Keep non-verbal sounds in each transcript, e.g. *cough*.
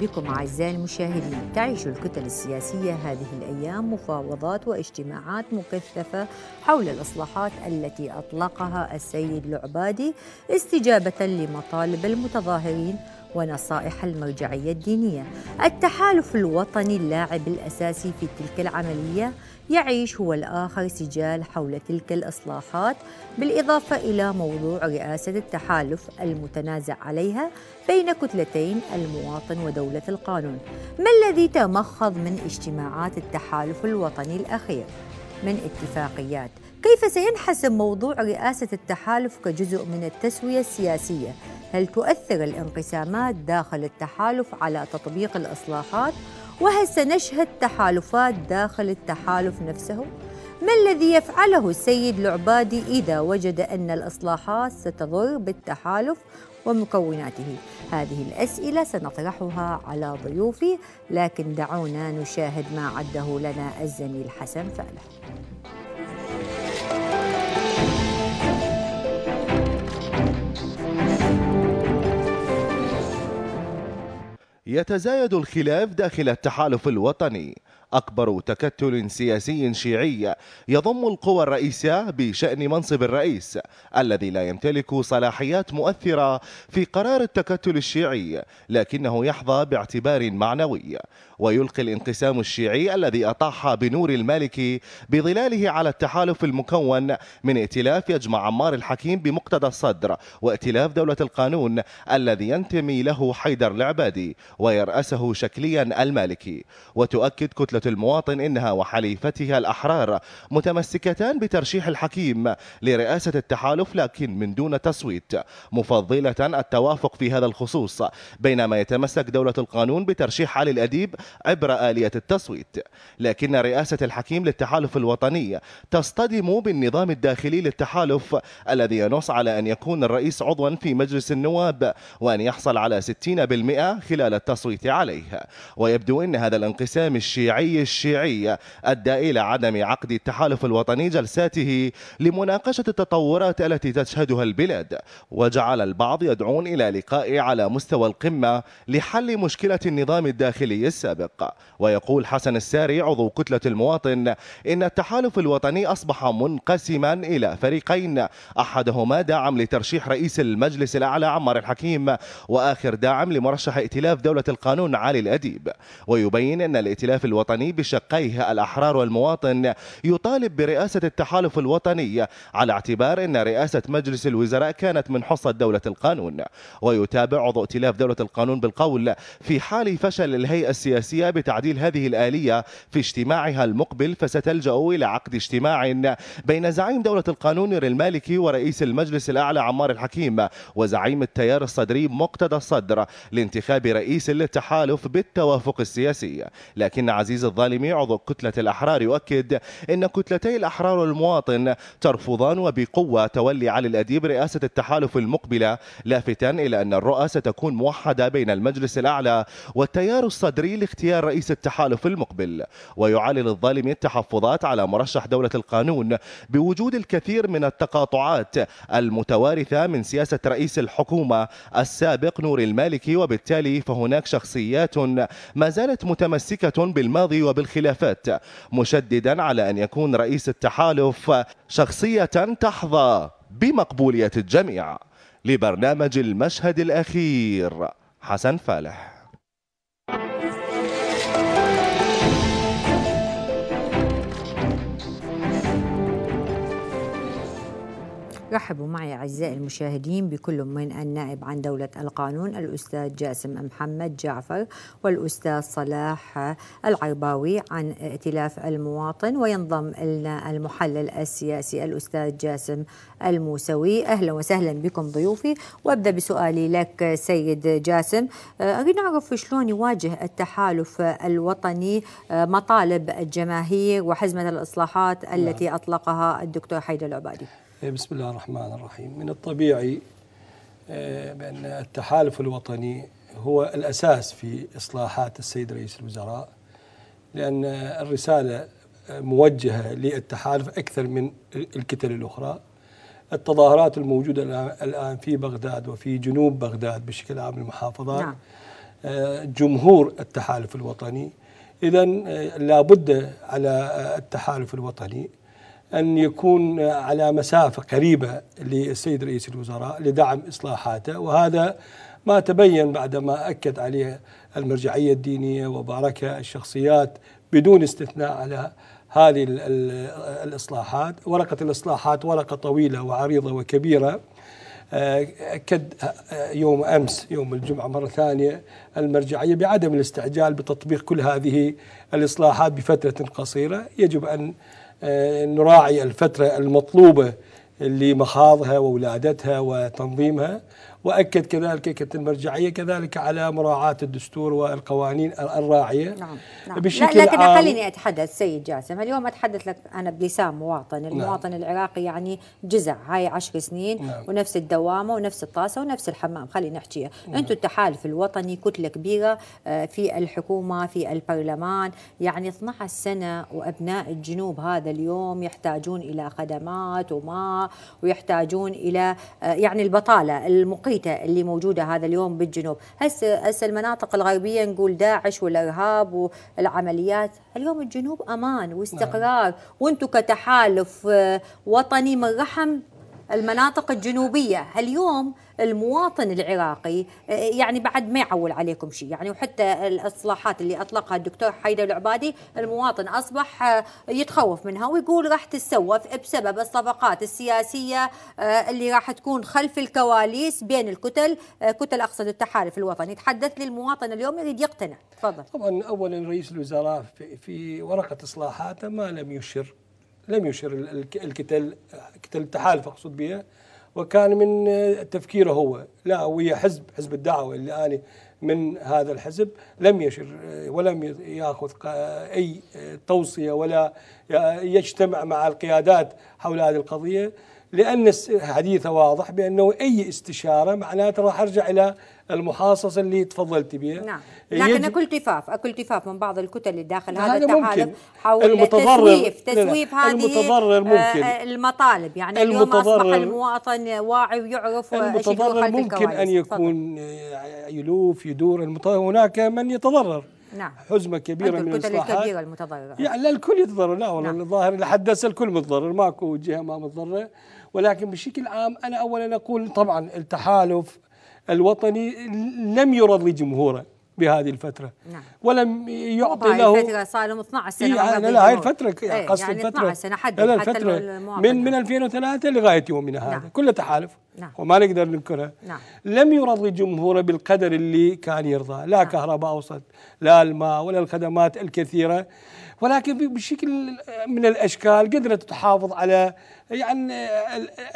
بكم أعزائي المشاهدين تعيش الكتل السياسية هذه الأيام مفاوضات واجتماعات مكثفة حول الإصلاحات التي أطلقها السيد العبادي استجابة لمطالب المتظاهرين ونصائح المرجعية الدينية التحالف الوطني اللاعب الأساسي في تلك العملية يعيش هو الآخر سجال حول تلك الإصلاحات بالإضافة إلى موضوع رئاسة التحالف المتنازع عليها بين كتلتين المواطن ودولة القانون ما الذي تمخض من اجتماعات التحالف الوطني الأخير من اتفاقيات كيف سينحسم موضوع رئاسة التحالف كجزء من التسوية السياسية؟ هل تؤثر الانقسامات داخل التحالف على تطبيق الإصلاحات؟ وهل سنشهد تحالفات داخل التحالف نفسه؟ ما الذي يفعله السيد العبادي إذا وجد أن الإصلاحات ستضر بالتحالف ومكوناته؟ هذه الأسئلة سنطرحها على ضيوفي لكن دعونا نشاهد ما عده لنا الزميل حسن فالح يتزايد الخلاف داخل التحالف الوطني أكبر تكتل سياسي شيعي يضم القوى الرئيسة بشأن منصب الرئيس الذي لا يمتلك صلاحيات مؤثرة في قرار التكتل الشيعي لكنه يحظى باعتبار معنوي ويلقي الانقسام الشيعي الذي أطاح بنور المالكي بظلاله على التحالف المكون من ائتلاف يجمع عمار الحكيم بمقتدى الصدر وائتلاف دولة القانون الذي ينتمي له حيدر العبادي ويرأسه شكليا المالكي وتؤكد كتلة المواطن إنها وحليفتها الأحرار متمسكتان بترشيح الحكيم لرئاسة التحالف لكن من دون تصويت مفضلة التوافق في هذا الخصوص بينما يتمسك دولة القانون بترشيح علي الأديب عبر آلية التصويت لكن رئاسة الحكيم للتحالف الوطني تصطدم بالنظام الداخلي للتحالف الذي ينص على أن يكون الرئيس عضوا في مجلس النواب وأن يحصل على 60% خلال التصويت عليه ويبدو أن هذا الانقسام الشيعي الحزبي الشيعي أدى إلى عدم عقد التحالف الوطني جلساته لمناقشة التطورات التي تشهدها البلاد وجعل البعض يدعون إلى لقاء على مستوى القمة لحل مشكلة النظام الداخلي السابق ويقول حسن الساري عضو كتلة المواطن إن التحالف الوطني أصبح منقسما إلى فريقين أحدهما داعم لترشيح رئيس المجلس الأعلى عمار الحكيم وآخر داعم لمرشح ائتلاف دولة القانون علي الأديب ويبين أن الائتلاف الوطني الوطني بشقيه الأحرار والمواطن يطالب برئاسة التحالف الوطني على اعتبار أن رئاسة مجلس الوزراء كانت من حصة دولة القانون ويتابع عضو ائتلاف دولة القانون بالقول في حال فشل الهيئة السياسية بتعديل هذه الآلية في اجتماعها المقبل فستلجأ إلى عقد اجتماع بين زعيم دولة القانون المالكي ورئيس المجلس الأعلى عمار الحكيم وزعيم التيار الصدري مقتدى الصدر لانتخاب رئيس للتحالف بالتوافق السياسي لكن عزيز الظالمي عضو كتلة الأحرار يؤكد أن كتلتي الأحرار والمواطن ترفضان وبقوة تولي علي الأديب رئاسة التحالف المقبلة لافتا إلى أن الرؤى ستكون موحدة بين المجلس الأعلى والتيار الصدري لاختيار رئيس التحالف المقبل ويعلل الظالم التحفظات على مرشح دولة القانون بوجود الكثير من التقاطعات المتوارثة من سياسة رئيس الحكومة السابق نور المالكي وبالتالي فهناك شخصيات ما زالت متمسكة بالماضي الماضي وبالخلافات مشددا على أن يكون رئيس التحالف شخصية تحظى بمقبولية الجميع لبرنامج المشهد الأخير حسن فالح رحبوا معي أعزائي المشاهدين بكل من النائب عن دولة القانون الأستاذ جاسم محمد جعفر والأستاذ صلاح العرباوي عن ائتلاف المواطن وينضم لنا المحلل السياسي الأستاذ جاسم الموسوي أهلا وسهلا بكم ضيوفي وأبدأ بسؤالي لك سيد جاسم آه، أريد نعرف شلون يواجه التحالف الوطني آه، مطالب الجماهير وحزمة الإصلاحات نعم. التي أطلقها الدكتور حيدر العبادي إيه، بسم الله الرحمن الرحيم من الطبيعي إيه، بأن التحالف الوطني هو الأساس في إصلاحات السيد رئيس الوزراء لأن الرسالة موجهة للتحالف أكثر من الكتل الأخرى التظاهرات الموجودة الآن في بغداد وفي جنوب بغداد بشكل عام المحافظات نعم. إيه، جمهور التحالف الوطني إذا لابد على التحالف الوطني أن يكون على مسافة قريبة للسيد رئيس الوزراء لدعم إصلاحاته وهذا ما تبين بعدما أكد عليه المرجعية الدينية وبارك الشخصيات بدون استثناء على هذه الإصلاحات ورقة الإصلاحات ورقة طويلة وعريضة وكبيرة آه، أكد آه، يوم أمس يوم الجمعة مرة ثانية المرجعية بعدم الاستعجال بتطبيق كل هذه الإصلاحات بفترة قصيرة يجب أن آه، نراعي الفترة المطلوبة لمخاضها وولادتها وتنظيمها وأكد كذلك كابتن مرجعية كذلك على مراعاة الدستور والقوانين الراعية نعم, نعم. بشكل لا لكن خليني أتحدث سيد جاسم اليوم أتحدث لك أنا بلسان مواطن نعم. المواطن نعم. العراقي يعني جزع هاي عشر سنين نعم. ونفس الدوامة ونفس الطاسة ونفس الحمام خلينا نحكيها نعم. أنتم التحالف الوطني كتلة كبيرة آه، في الحكومة في البرلمان يعني 12 سنة وأبناء الجنوب هذا اليوم يحتاجون إلى خدمات وما ويحتاجون إلى آه، يعني البطالة المقيمة توقيته اللي موجوده هذا اليوم بالجنوب، هسه المناطق الغربيه نقول داعش والارهاب والعمليات، اليوم الجنوب امان واستقرار، نعم. وانتم كتحالف آه، وطني من رحم المناطق الجنوبية اليوم المواطن العراقي آه، يعني بعد ما يعول عليكم شيء يعني وحتى الإصلاحات اللي أطلقها الدكتور حيدر العبادي المواطن أصبح آه، يتخوف منها ويقول راح تتسوف بسبب الصفقات السياسية آه، اللي راح تكون خلف الكواليس بين الكتل كتل أقصد التحالف الوطني تحدث لي المواطن اليوم يريد يقتنع تفضل طبعا أولا رئيس الوزراء في ورقة إصلاحاته ما لم يشر لم يشر الكتل كتل التحالف اقصد بها وكان من آه، تفكيره هو لا ويا حزب حزب الدعوه اللي انا من هذا الحزب لم يشر آه، ولم ياخذ اي آه، توصيه ولا يجتمع مع القيادات حول هذه القضيه لان حديثه واضح بانه اي استشاره معناته راح ارجع الى المحاصص اللي تفضلت بها نعم لكن اكو التفاف اكو التفاف من بعض الكتل اللي داخل هذا التحالف حول المتضرر تسويف تسويف هذه المتضرر آه، ممكن المطالب يعني اليوم اصبح المواطن واعي ويعرف المتضرر ممكن ان يكون آه، يلوف يدور المتضرر هناك من يتضرر نعم حزمه كبيره من الكتل الكبيره المتضرره يعني لا الكل يتضرر لا والله نعم. الظاهر لحد هسه الكل متضرر ماكو جهه ما متضرره ولكن بشكل عام انا اولا اقول طبعا التحالف الوطني لم يرض لجمهوره بهذه الفترة نعم. ولم يعطي له الفترة صار لهم 12 سنة إيه لا لا هاي الفترة إيه قصد يعني الفترة 12 سنة حد لا الفترة من من 2003 لغاية يومنا هذا نعم. كله تحالف نعم. وما نقدر ننكره نعم. لم يرض الجمهور بالقدر اللي كان يرضاه لا نعم. كهرباء أوسط لا الماء ولا الخدمات الكثيرة ولكن بشكل من الأشكال قدرت تحافظ على يعني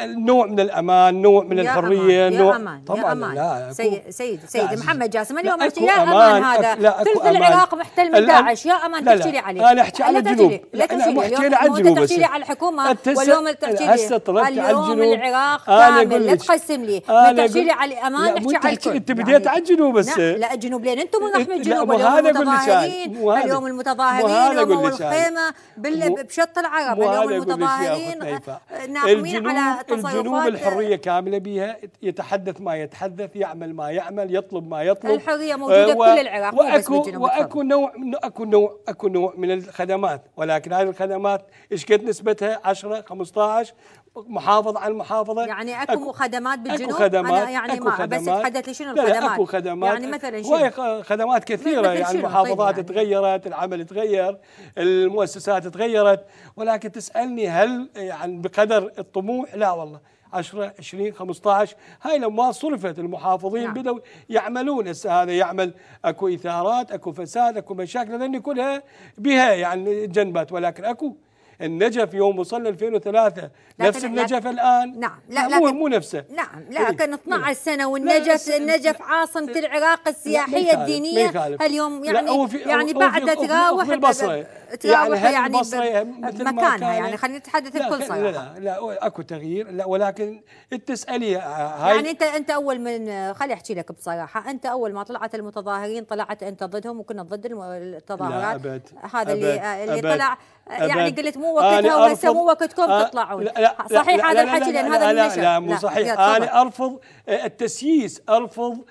النوع من الامان نوع من الحريه أمان. نوع يا أمان. طبعا يا أمان. لا سيد سيد, سيد محمد جاسم اليوم لا يا امان هذا ثلث العراق محتل من داعش يا امان تحكي لي عليه انا احكي على الجنوب لا تحكي لي على الجنوب تحكي لي على الحكومه واليوم تحكي لي على الجنوب اليوم العراق كامل لا تقسم لي لا تحكي لي على الامان احكي على الكل انت بديت على الجنوب هسه لا الجنوب لين انتم احمد إيه، الجنوب اليوم المتظاهرين اليوم المتظاهرين اليوم الخيمه بشط العرب اليوم المتظاهرين ناقمين على تصرفات الجنوب الحرية كاملة بها يتحدث ما يتحدث يعمل ما يعمل يطلب ما يطلب الحرية موجودة آه، في كل العراق وأكو, وأكو نوع أكو نوع أكو نوع من الخدمات ولكن هذه الخدمات إيش قد نسبتها 10 15 محافظه عن محافظه يعني اكو, أكو خدمات بالجنوب اكو خدمات أنا يعني أكو ما خدمات بس اتحدث شنو الخدمات لا لا اكو خدمات يعني مثلا شنو خدمات كثيره مثل يعني المحافظات طيب تغيرت العمل تغير المؤسسات تغيرت ولكن تسالني هل يعني بقدر الطموح لا والله 10 20 15 هاي لما صرفت المحافظين نعم. بدوا يعملون هسه هذا يعمل اكو اثارات اكو فساد اكو مشاكل لان كلها بها يعني جنبات ولكن اكو النجف يوم وصلنا 2003 نفس النجف لا الان نعم لا, لا مو مو نفسه نعم إيه. لكن 12 إيه. لا سنه والنجف لا النجف عاصمه العراق السياحيه الدينيه اليوم يعني يعني بعد تراوح البصره يعني, يعني مكانها يعني خلينا نتحدث بكل صراحه لا لا لا اكو تغيير لا ولكن تسالي آه، هاي يعني انت انت اول من آه، خليني احكي لك بصراحه انت اول ما طلعت المتظاهرين طلعت انت ضدهم وكنا ضد التظاهرات لا أبد هذا أبد اللي أبد آه، اللي طلع يعني أبد يعني قلت مو وقتها وهسه مو وقتكم تطلعون لا لا صحيح هذا الحكي لان هذا لا لا لا مو صحيح انا ارفض التسييس ارفض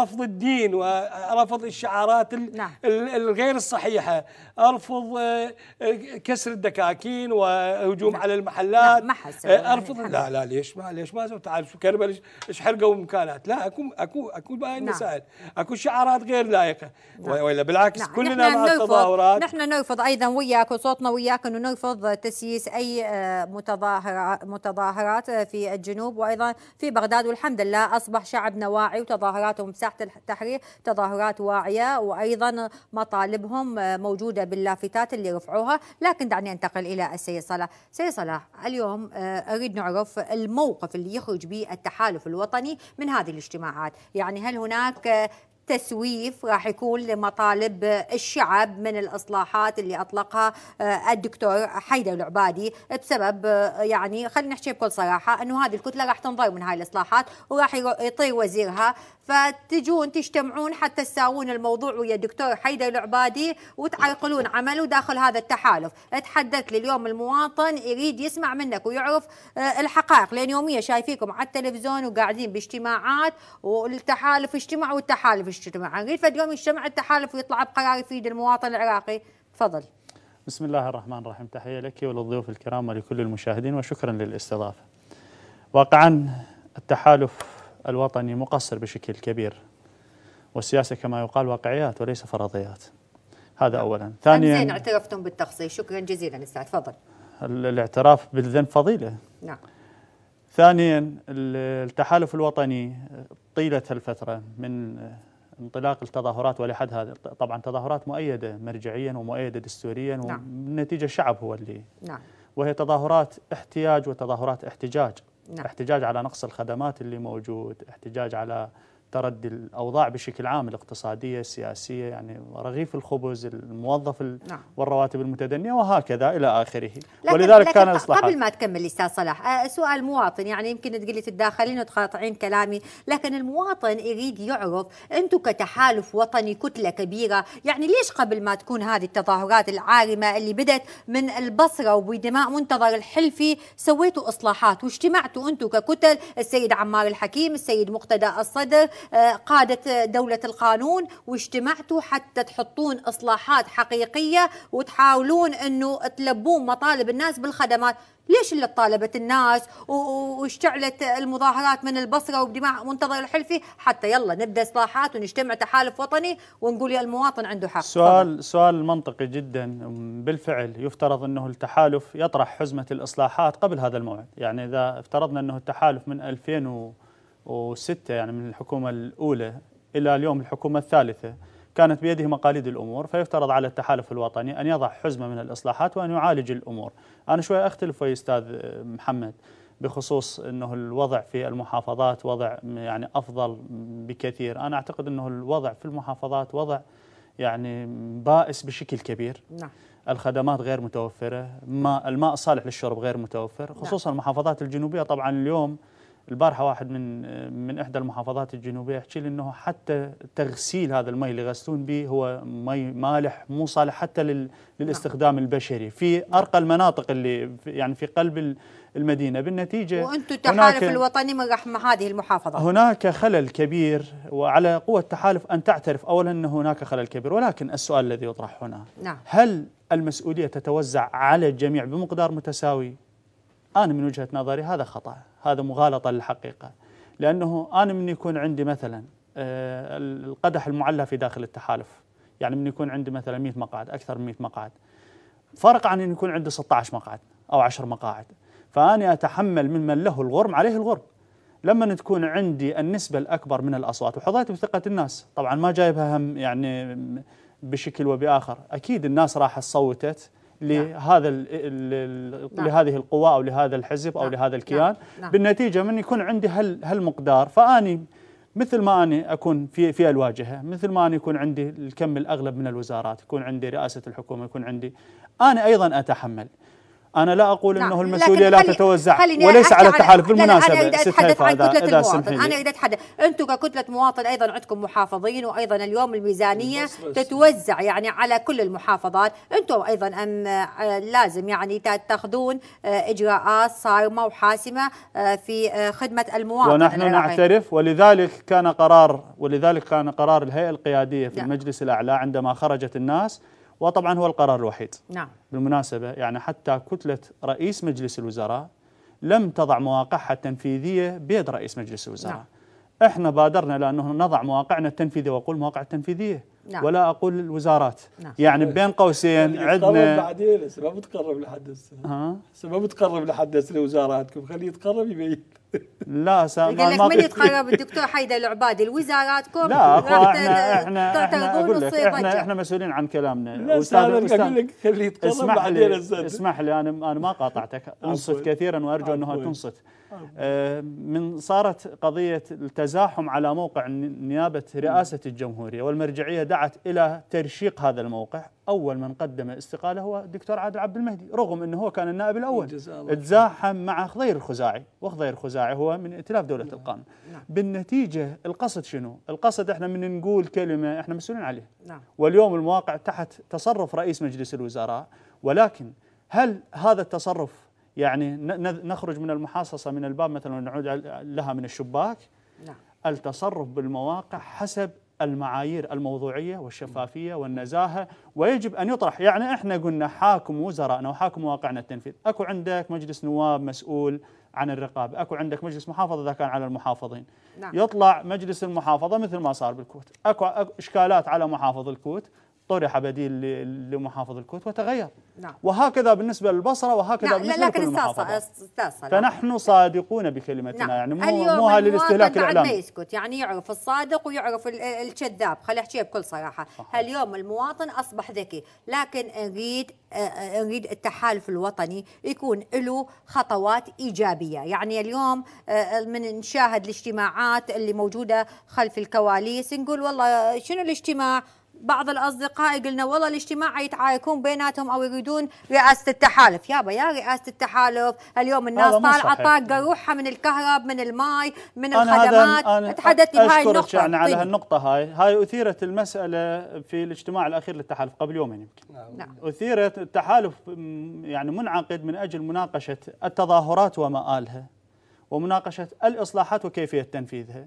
رفض الدين ورفض الشعارات نعم. الغير الصحيحه ارفض ارفض آه، آه، كسر الدكاكين وهجوم على المحلات آه، يعني لا ما ارفض لا لا ليش ما ليش ما تعال شو كربل ايش حرقوا مكانات لا اكو اكو اكو بهاي نعم. المسائل اكو شعارات غير لائقه نعم. ولا بالعكس نعم. كلنا مع التظاهرات نحن نرفض ايضا وياك وصوتنا وياك انه نرفض تسييس اي متظاهرة متظاهرات في الجنوب وايضا في بغداد والحمد لله اصبح شعبنا واعي وتظاهراتهم مساحه التحرير تظاهرات واعيه وايضا مطالبهم موجوده بالله اللافتات اللي رفعوها لكن دعني أنتقل إلى السيد صلاح سيد صلاح اليوم آه، أريد نعرف الموقف اللي يخرج به التحالف الوطني من هذه الاجتماعات يعني هل هناك آه، تسويف راح يكون لمطالب الشعب من الاصلاحات اللي اطلقها آه، الدكتور حيدر العبادي بسبب يعني خلينا نحكي بكل صراحه انه هذه الكتله راح تنضر من هاي الاصلاحات وراح يطير وزيرها فتجون تجتمعون حتى تساوون الموضوع ويا الدكتور حيدر العبادي وتعرقلون عمله داخل هذا التحالف اتحدث لي اليوم المواطن يريد يسمع منك ويعرف آه، الحقائق لان يوميا شايفيكم على التلفزيون وقاعدين باجتماعات والتحالف اجتمع والتحالف اجتمع نريد فد يوم يجتمع التحالف ويطلع بقرار يفيد المواطن العراقي تفضل بسم الله الرحمن الرحيم تحية لك وللضيوف الكرام ولكل المشاهدين وشكرا للاستضافة واقعا التحالف الوطني مقصر بشكل كبير والسياسة كما يقال واقعيات وليس فرضيات هذا نعم. أولا ثانيا زين اعترفتم بالتقصير شكرا جزيلا أستاذ تفضل الاعتراف بالذنب فضيلة نعم ثانيا التحالف الوطني طيلة الفترة من انطلاق التظاهرات ولحد هذا طبعا تظاهرات مؤيدة مرجعيا ومؤيدة دستوريا نعم. ونتيجه الشعب هو اللي نعم. وهي تظاهرات احتياج وتظاهرات احتجاج نعم. احتجاج على نقص الخدمات اللي موجود احتجاج على تردي الاوضاع بشكل عام الاقتصاديه السياسيه يعني رغيف الخبز الموظف نعم. والرواتب المتدنيه وهكذا الى اخره لكن ولذلك لكن كان اصلاحات قبل ما تكمل استاذ صلاح آه، سؤال مواطن يعني يمكن تقلي تتداخلين وتقاطعين كلامي لكن المواطن يريد يعرف انتم كتحالف وطني كتله كبيره يعني ليش قبل ما تكون هذه التظاهرات العارمه اللي بدت من البصره وبدماء منتظر الحلفي سويتوا اصلاحات واجتمعتوا انتم ككتل السيد عمار الحكيم السيد مقتدى الصدر قادة دولة القانون واجتمعتوا حتى تحطون إصلاحات حقيقية وتحاولون أنه تلبون مطالب الناس بالخدمات ليش اللي طالبت الناس واشتعلت المظاهرات من البصرة وبدماء منتظر الحلفي حتى يلا نبدأ إصلاحات ونجتمع تحالف وطني ونقول يا المواطن عنده حق سؤال طبعا. سؤال منطقي جدا بالفعل يفترض أنه التحالف يطرح حزمة الإصلاحات قبل هذا الموعد يعني إذا افترضنا أنه التحالف من 2000 و وستة يعني من الحكومة الأولى إلى اليوم الحكومة الثالثة كانت بيده مقاليد الأمور فيفترض على التحالف الوطني أن يضع حزمة من الإصلاحات وأن يعالج الأمور أنا شوي أختلف ويا أستاذ آه، محمد بخصوص أنه الوضع في المحافظات وضع يعني أفضل بكثير أنا أعتقد أنه الوضع في المحافظات وضع يعني بائس بشكل كبير نعم. الخدمات غير متوفرة الماء الصالح للشرب غير متوفر نعم. خصوصا نعم. المحافظات الجنوبية طبعا اليوم البارحه واحد من من احدى المحافظات الجنوبيه يحكي لي انه حتى تغسيل هذا المي اللي يغسلون به هو مي مالح مو صالح حتى لل للاستخدام البشري في ارقى المناطق اللي يعني في قلب المدينه بالنتيجه وانتم التحالف الوطني مع هذه المحافظه هناك خلل كبير وعلى قوه التحالف ان تعترف اولا ان هناك خلل كبير ولكن السؤال الذي يطرح هنا نعم. هل المسؤوليه تتوزع على الجميع بمقدار متساوي انا من وجهه نظري هذا خطأ هذا مغالطة للحقيقة لأنه أنا من يكون عندي مثلا آه، القدح المعلى في داخل التحالف يعني من يكون عندي مثلا 100 مقعد أكثر من 100 مقعد فرق عن أن يكون عندي 16 مقعد أو 10 مقاعد فأنا أتحمل ممن له الغرم عليه الغرم لما تكون عندي النسبة الأكبر من الأصوات وحظيت بثقة الناس طبعا ما جايبها هم يعني بشكل وبآخر أكيد الناس راح صوتت لهذا نعم. نعم. لهذه القوى او لهذا الحزب نعم. او لهذا نعم. الكيان نعم. بالنتيجه من يكون عندي هال هالمقدار فاني مثل ما أنا أكون في في الواجهة مثل ما أنا يكون عندي الكم الأغلب من الوزارات يكون عندي رئاسة الحكومة يكون عندي أنا أيضا أتحمل أنا لا أقول نعم، أنه المسؤولية لا تتوزع وليس على التحالف بالمناسبة أنا إذا أتحدث عن كتلة إذا المواطن أنا إذا أتحدث أنتم ككتلة مواطن أيضا عندكم محافظين وأيضا اليوم الميزانية تتوزع يعني على كل المحافظات أنتم أيضا أم آه، لازم يعني تاخذون آه، إجراءات صارمة وحاسمة آه، في خدمة المواطن ونحن نعترف ولذلك كان قرار ولذلك كان قرار الهيئة القيادية في نعم. المجلس الأعلى عندما خرجت الناس وطبعا هو القرار الوحيد نعم بالمناسبة يعني حتى كتلة رئيس مجلس الوزراء لم تضع مواقعها التنفيذية بيد رئيس مجلس الوزراء نعم. احنا بادرنا لأنه نضع مواقعنا التنفيذية وأقول مواقع التنفيذية نعم. ولا اقول الوزارات نعم. يعني بين قوسين عندنا يعني بعدين ما بتقرب لحد هسه ها ما بتقرب لحد هسه لوزاراتكم خليه يتقرب يبين *laughs* لا سامع ما لك من يتقرب *laughs* الدكتور حيدر العبادي لوزاراتكم لا احنا احنا, احنا اقول لك احنا احنا مسؤولين عن كلامنا لا استاذ اقول لك خليه يتقرب بعدين اسمح لي اسمح لي انا انا ما قاطعتك انصت كثيرا وارجو انه تنصت آه، من صارت قضية التزاحم على موقع نيابة رئاسة الجمهورية والمرجعية دعت إلى ترشيق هذا الموقع أول من قدم استقالة هو الدكتور عادل عبد المهدي رغم أنه هو كان النائب الأول تزاحم مع خضير الخزاعي وخضير الخزاعي هو من ائتلاف دولة نعم. القانون نعم. بالنتيجة القصد شنو؟ القصد احنا من نقول كلمة احنا مسؤولين عليه نعم. واليوم المواقع تحت تصرف رئيس مجلس الوزراء ولكن هل هذا التصرف يعني نخرج من المحاصصة من الباب مثلا ونعود لها من الشباك نعم. التصرف بالمواقع حسب المعايير الموضوعية والشفافية نعم. والنزاهة ويجب أن يطرح يعني إحنا قلنا حاكم وزرائنا وحاكم مواقعنا التنفيذ أكو عندك مجلس نواب مسؤول عن الرقابة أكو عندك مجلس محافظة إذا كان على المحافظين نعم. يطلع مجلس المحافظة مثل ما صار بالكوت أكو إشكالات على محافظ الكوت طرح بديل لمحافظ الكويت وتغير نعم. وهكذا بالنسبة للبصرة وهكذا نعم. بالنسبة لكن استاذ فنحن صادقون بكلمتنا نعم. يعني مو موها للاستهلاك الإعلامي ما يسكت يعني يعرف الصادق ويعرف الكذاب خلي أحكيها بكل صراحة صح. اليوم المواطن أصبح ذكي لكن نريد نريد التحالف الوطني يكون له خطوات إيجابية يعني اليوم من نشاهد الاجتماعات اللي موجودة خلف الكواليس نقول والله شنو الاجتماع بعض الاصدقاء قلنا والله الاجتماع يتعايكون بيناتهم او يريدون رئاسه التحالف يابا يا رئاسه التحالف اليوم الناس طالعه طاقه روحها من الكهرب من الماي من أنا الخدمات تحدثت بهاي النقطه يعني على طيب. هالنقطه هاي هاي اثيرت المساله في الاجتماع الاخير للتحالف قبل يومين يمكن نعم. نعم. اثيرت التحالف يعني منعقد من اجل مناقشه التظاهرات ومآلها ومناقشه الاصلاحات وكيفيه تنفيذها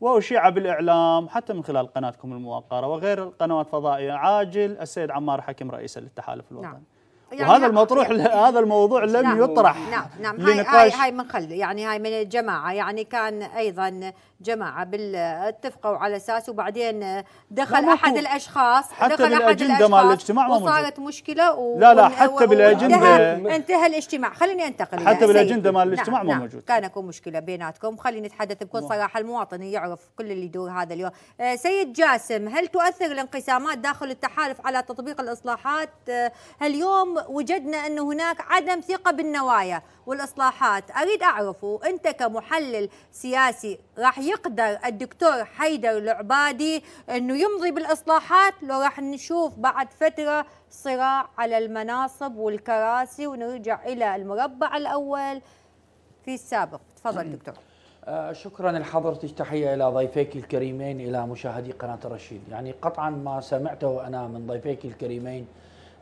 وأشيع بالإعلام حتى من خلال قناتكم الموقرة وغير القنوات الفضائية عاجل السيد عمار حكيم رئيس الاتحالف الوطني نعم. يعني وهذا المطروح هذا الموضوع لم نعم يطرح نعم نعم هاي هاي من خل يعني هاي من الجماعه يعني كان ايضا جماعه بال اتفقوا على اساس وبعدين دخل احد الاشخاص حتى دخل بالاجنده مال الاجتماع وصارت مشكله و... لا لا حتى و... بالاجنده انتهى, انتهى الاجتماع خليني انتقل حتى بالاجنده مال الاجتماع نعم ما نعم موجود كان اكو مشكله بيناتكم خليني نتحدث بكل صراحه المواطن يعرف كل اللي يدور هذا اليوم آه، سيد جاسم هل تؤثر الانقسامات داخل التحالف على تطبيق الاصلاحات آه، اليوم وجدنا ان هناك عدم ثقه بالنوايا والاصلاحات اريد اعرفه انت كمحلل سياسي راح يقدر الدكتور حيدر العبادي انه يمضي بالاصلاحات لو راح نشوف بعد فتره صراع على المناصب والكراسي ونرجع الى المربع الاول في السابق تفضل دكتور آه، شكرا لحضرتك تحية إلى ضيفيك الكريمين إلى مشاهدي قناة الرشيد يعني قطعا ما سمعته أنا من ضيفيك الكريمين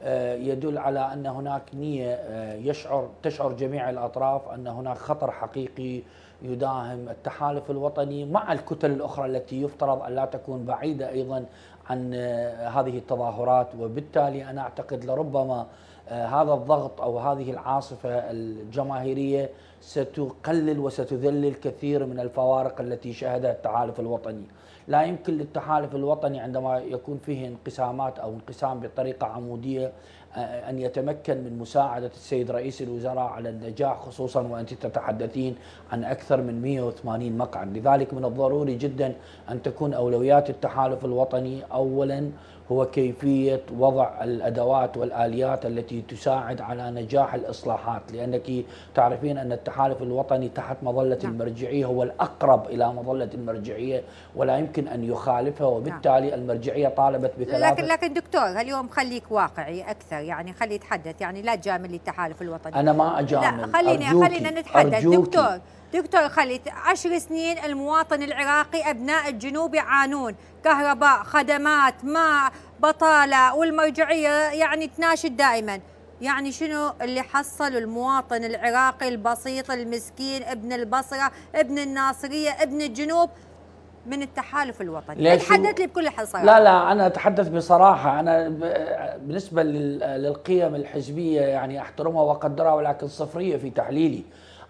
آه، يدل على أن هناك نية آه، يشعر تشعر جميع الأطراف أن هناك خطر حقيقي يداهم التحالف الوطني مع الكتل الاخرى التي يفترض ان لا تكون بعيده ايضا عن آه، هذه التظاهرات وبالتالي انا اعتقد لربما آه، هذا الضغط او هذه العاصفه الجماهيريه ستقلل وستذلل كثير من الفوارق التي شهدها التحالف الوطني. لا يمكن للتحالف الوطني عندما يكون فيه انقسامات او انقسام بطريقه عموديه أن يتمكن من مساعدة السيد رئيس الوزراء على النجاح خصوصا وأنت تتحدثين عن أكثر من 180 مقعد لذلك من الضروري جدا أن تكون أولويات التحالف الوطني أولا هو كيفية وضع الأدوات والآليات التي تساعد على نجاح الإصلاحات لأنك تعرفين أن التحالف الوطني تحت مظلة نعم. المرجعية هو الأقرب إلى مظلة المرجعية ولا يمكن أن يخالفها وبالتالي نعم. المرجعية طالبت بثلاثة لكن لكن دكتور اليوم خليك واقعي أكثر يعني خلي يتحدث يعني لا تجامل التحالف الوطني أنا ما أجامل لا خلينا خلينا نتحدث أرجوكي. دكتور دكتور خالد عشر سنين المواطن العراقي أبناء الجنوب يعانون كهرباء خدمات ماء بطالة والمرجعية يعني تناشد دائما يعني شنو اللي حصل المواطن العراقي البسيط المسكين ابن البصرة ابن الناصرية ابن الجنوب من التحالف الوطني تحدث لي بكل حصر لا لا أنا أتحدث بصراحة أنا بالنسبة للقيم الحزبية يعني أحترمها وأقدرها ولكن صفرية في تحليلي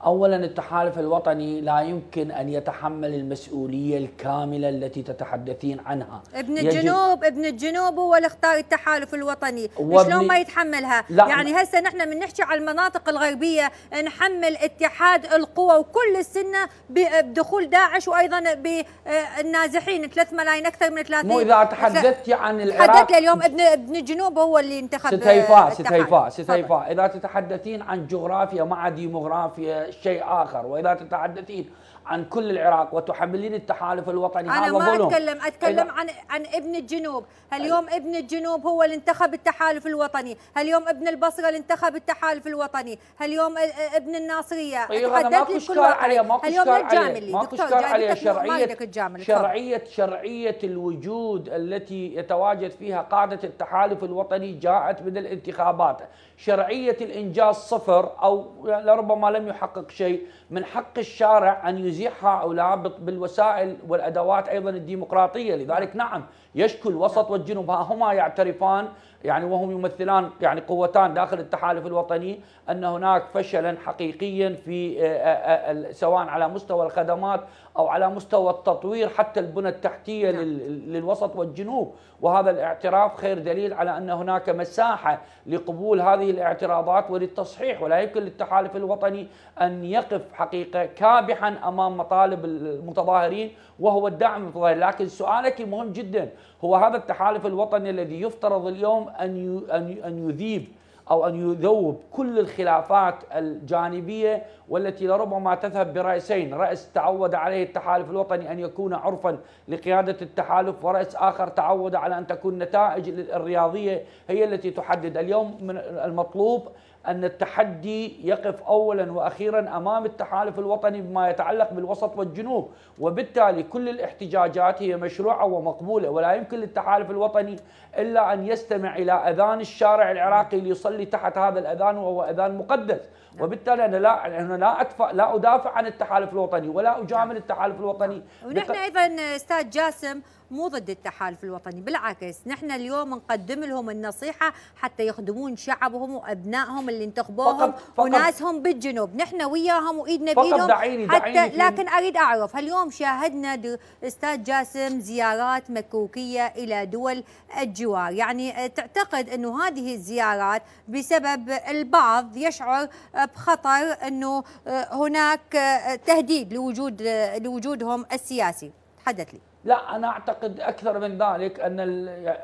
اولا التحالف الوطني لا يمكن ان يتحمل المسؤوليه الكامله التي تتحدثين عنها ابن الجنوب ابن الجنوب هو اللي اختار التحالف الوطني شلون ما يتحملها لا يعني هسه نحن من نحكي على المناطق الغربيه نحمل اتحاد القوى وكل السنه بدخول داعش وايضا بالنازحين 3 ملايين اكثر من 30 مو اذا تحدثت عن العراق تحدثت اليوم ابن ابن الجنوب هو اللي انتخب ستيفاء ستيفاء ستيفاء اذا تتحدثين عن جغرافيا مع ديموغرافيا شيء آخر وإذا تتحدثين عن كل العراق وتحملين التحالف الوطني أنا هذا ما ظلم. أتكلم أتكلم عن عن ابن الجنوب هل اليوم ابن الجنوب هو اللي انتخب التحالف الوطني هل اليوم ابن البصرة اللي انتخب التحالف الوطني هل اليوم ابن الناصرية أيوة أنا ماكو إشكال عليه ماكو إشكال عليه ماكو اشكال عليه شرعية شرعية شرعية الوجود التي يتواجد فيها قادة التحالف الوطني جاءت من الانتخابات شرعية الإنجاز صفر أو يعني لربما لم يحقق شيء من حق الشارع أن يزيد توزيعها أو الرابط بالوسائل والأدوات أيضا الديمقراطية لذلك نعم يشكو الوسط والجنوب ها هما يعترفان يعني وهم يمثلان يعني قوتان داخل التحالف الوطني ان هناك فشلا حقيقيا في آه، آه، آه، سواء على مستوى الخدمات او على مستوى التطوير حتى البنى التحتيه نعم. للوسط والجنوب وهذا الاعتراف خير دليل على ان هناك مساحه لقبول هذه الاعتراضات وللتصحيح ولا يمكن للتحالف الوطني ان يقف حقيقه كابحا امام مطالب المتظاهرين وهو الدعم لكن سؤالك مهم جدا هو هذا التحالف الوطني الذي يفترض اليوم أن أن يذيب أو أن يذوب كل الخلافات الجانبية والتي لربما تذهب برأسين رأس تعود عليه التحالف الوطني أن يكون عرفا لقيادة التحالف ورأس آخر تعود على أن تكون نتائج الرياضية هي التي تحدد اليوم من المطلوب أن التحدي يقف أولا وأخيرا أمام التحالف الوطني بما يتعلق بالوسط والجنوب وبالتالي كل الاحتجاجات هي مشروعة ومقبولة ولا يمكن للتحالف الوطني إلا أن يستمع إلى أذان الشارع العراقي ليصلي تحت هذا الأذان وهو أذان مقدس نعم. وبالتالي انا لا انا لا أدفع لا ادافع عن التحالف الوطني ولا اجامل نعم. التحالف الوطني نعم. ونحن ايضا استاذ جاسم مو ضد التحالف الوطني بالعكس نحن اليوم نقدم لهم النصيحة حتى يخدمون شعبهم وأبنائهم اللي انتخبوهم فقط فقط وناسهم بالجنوب نحن وياهم وإيدنا بيدهم دعيني دعيني حتى لكن أريد أعرف اليوم شاهدنا أستاذ جاسم زيارات مكوكية إلى دول الجوار يعني تعتقد أنه هذه الزيارات بسبب البعض يشعر بخطر انه آه، هناك آه، تهديد لوجود آه، لوجودهم السياسي تحدث لي لا انا اعتقد اكثر من ذلك ان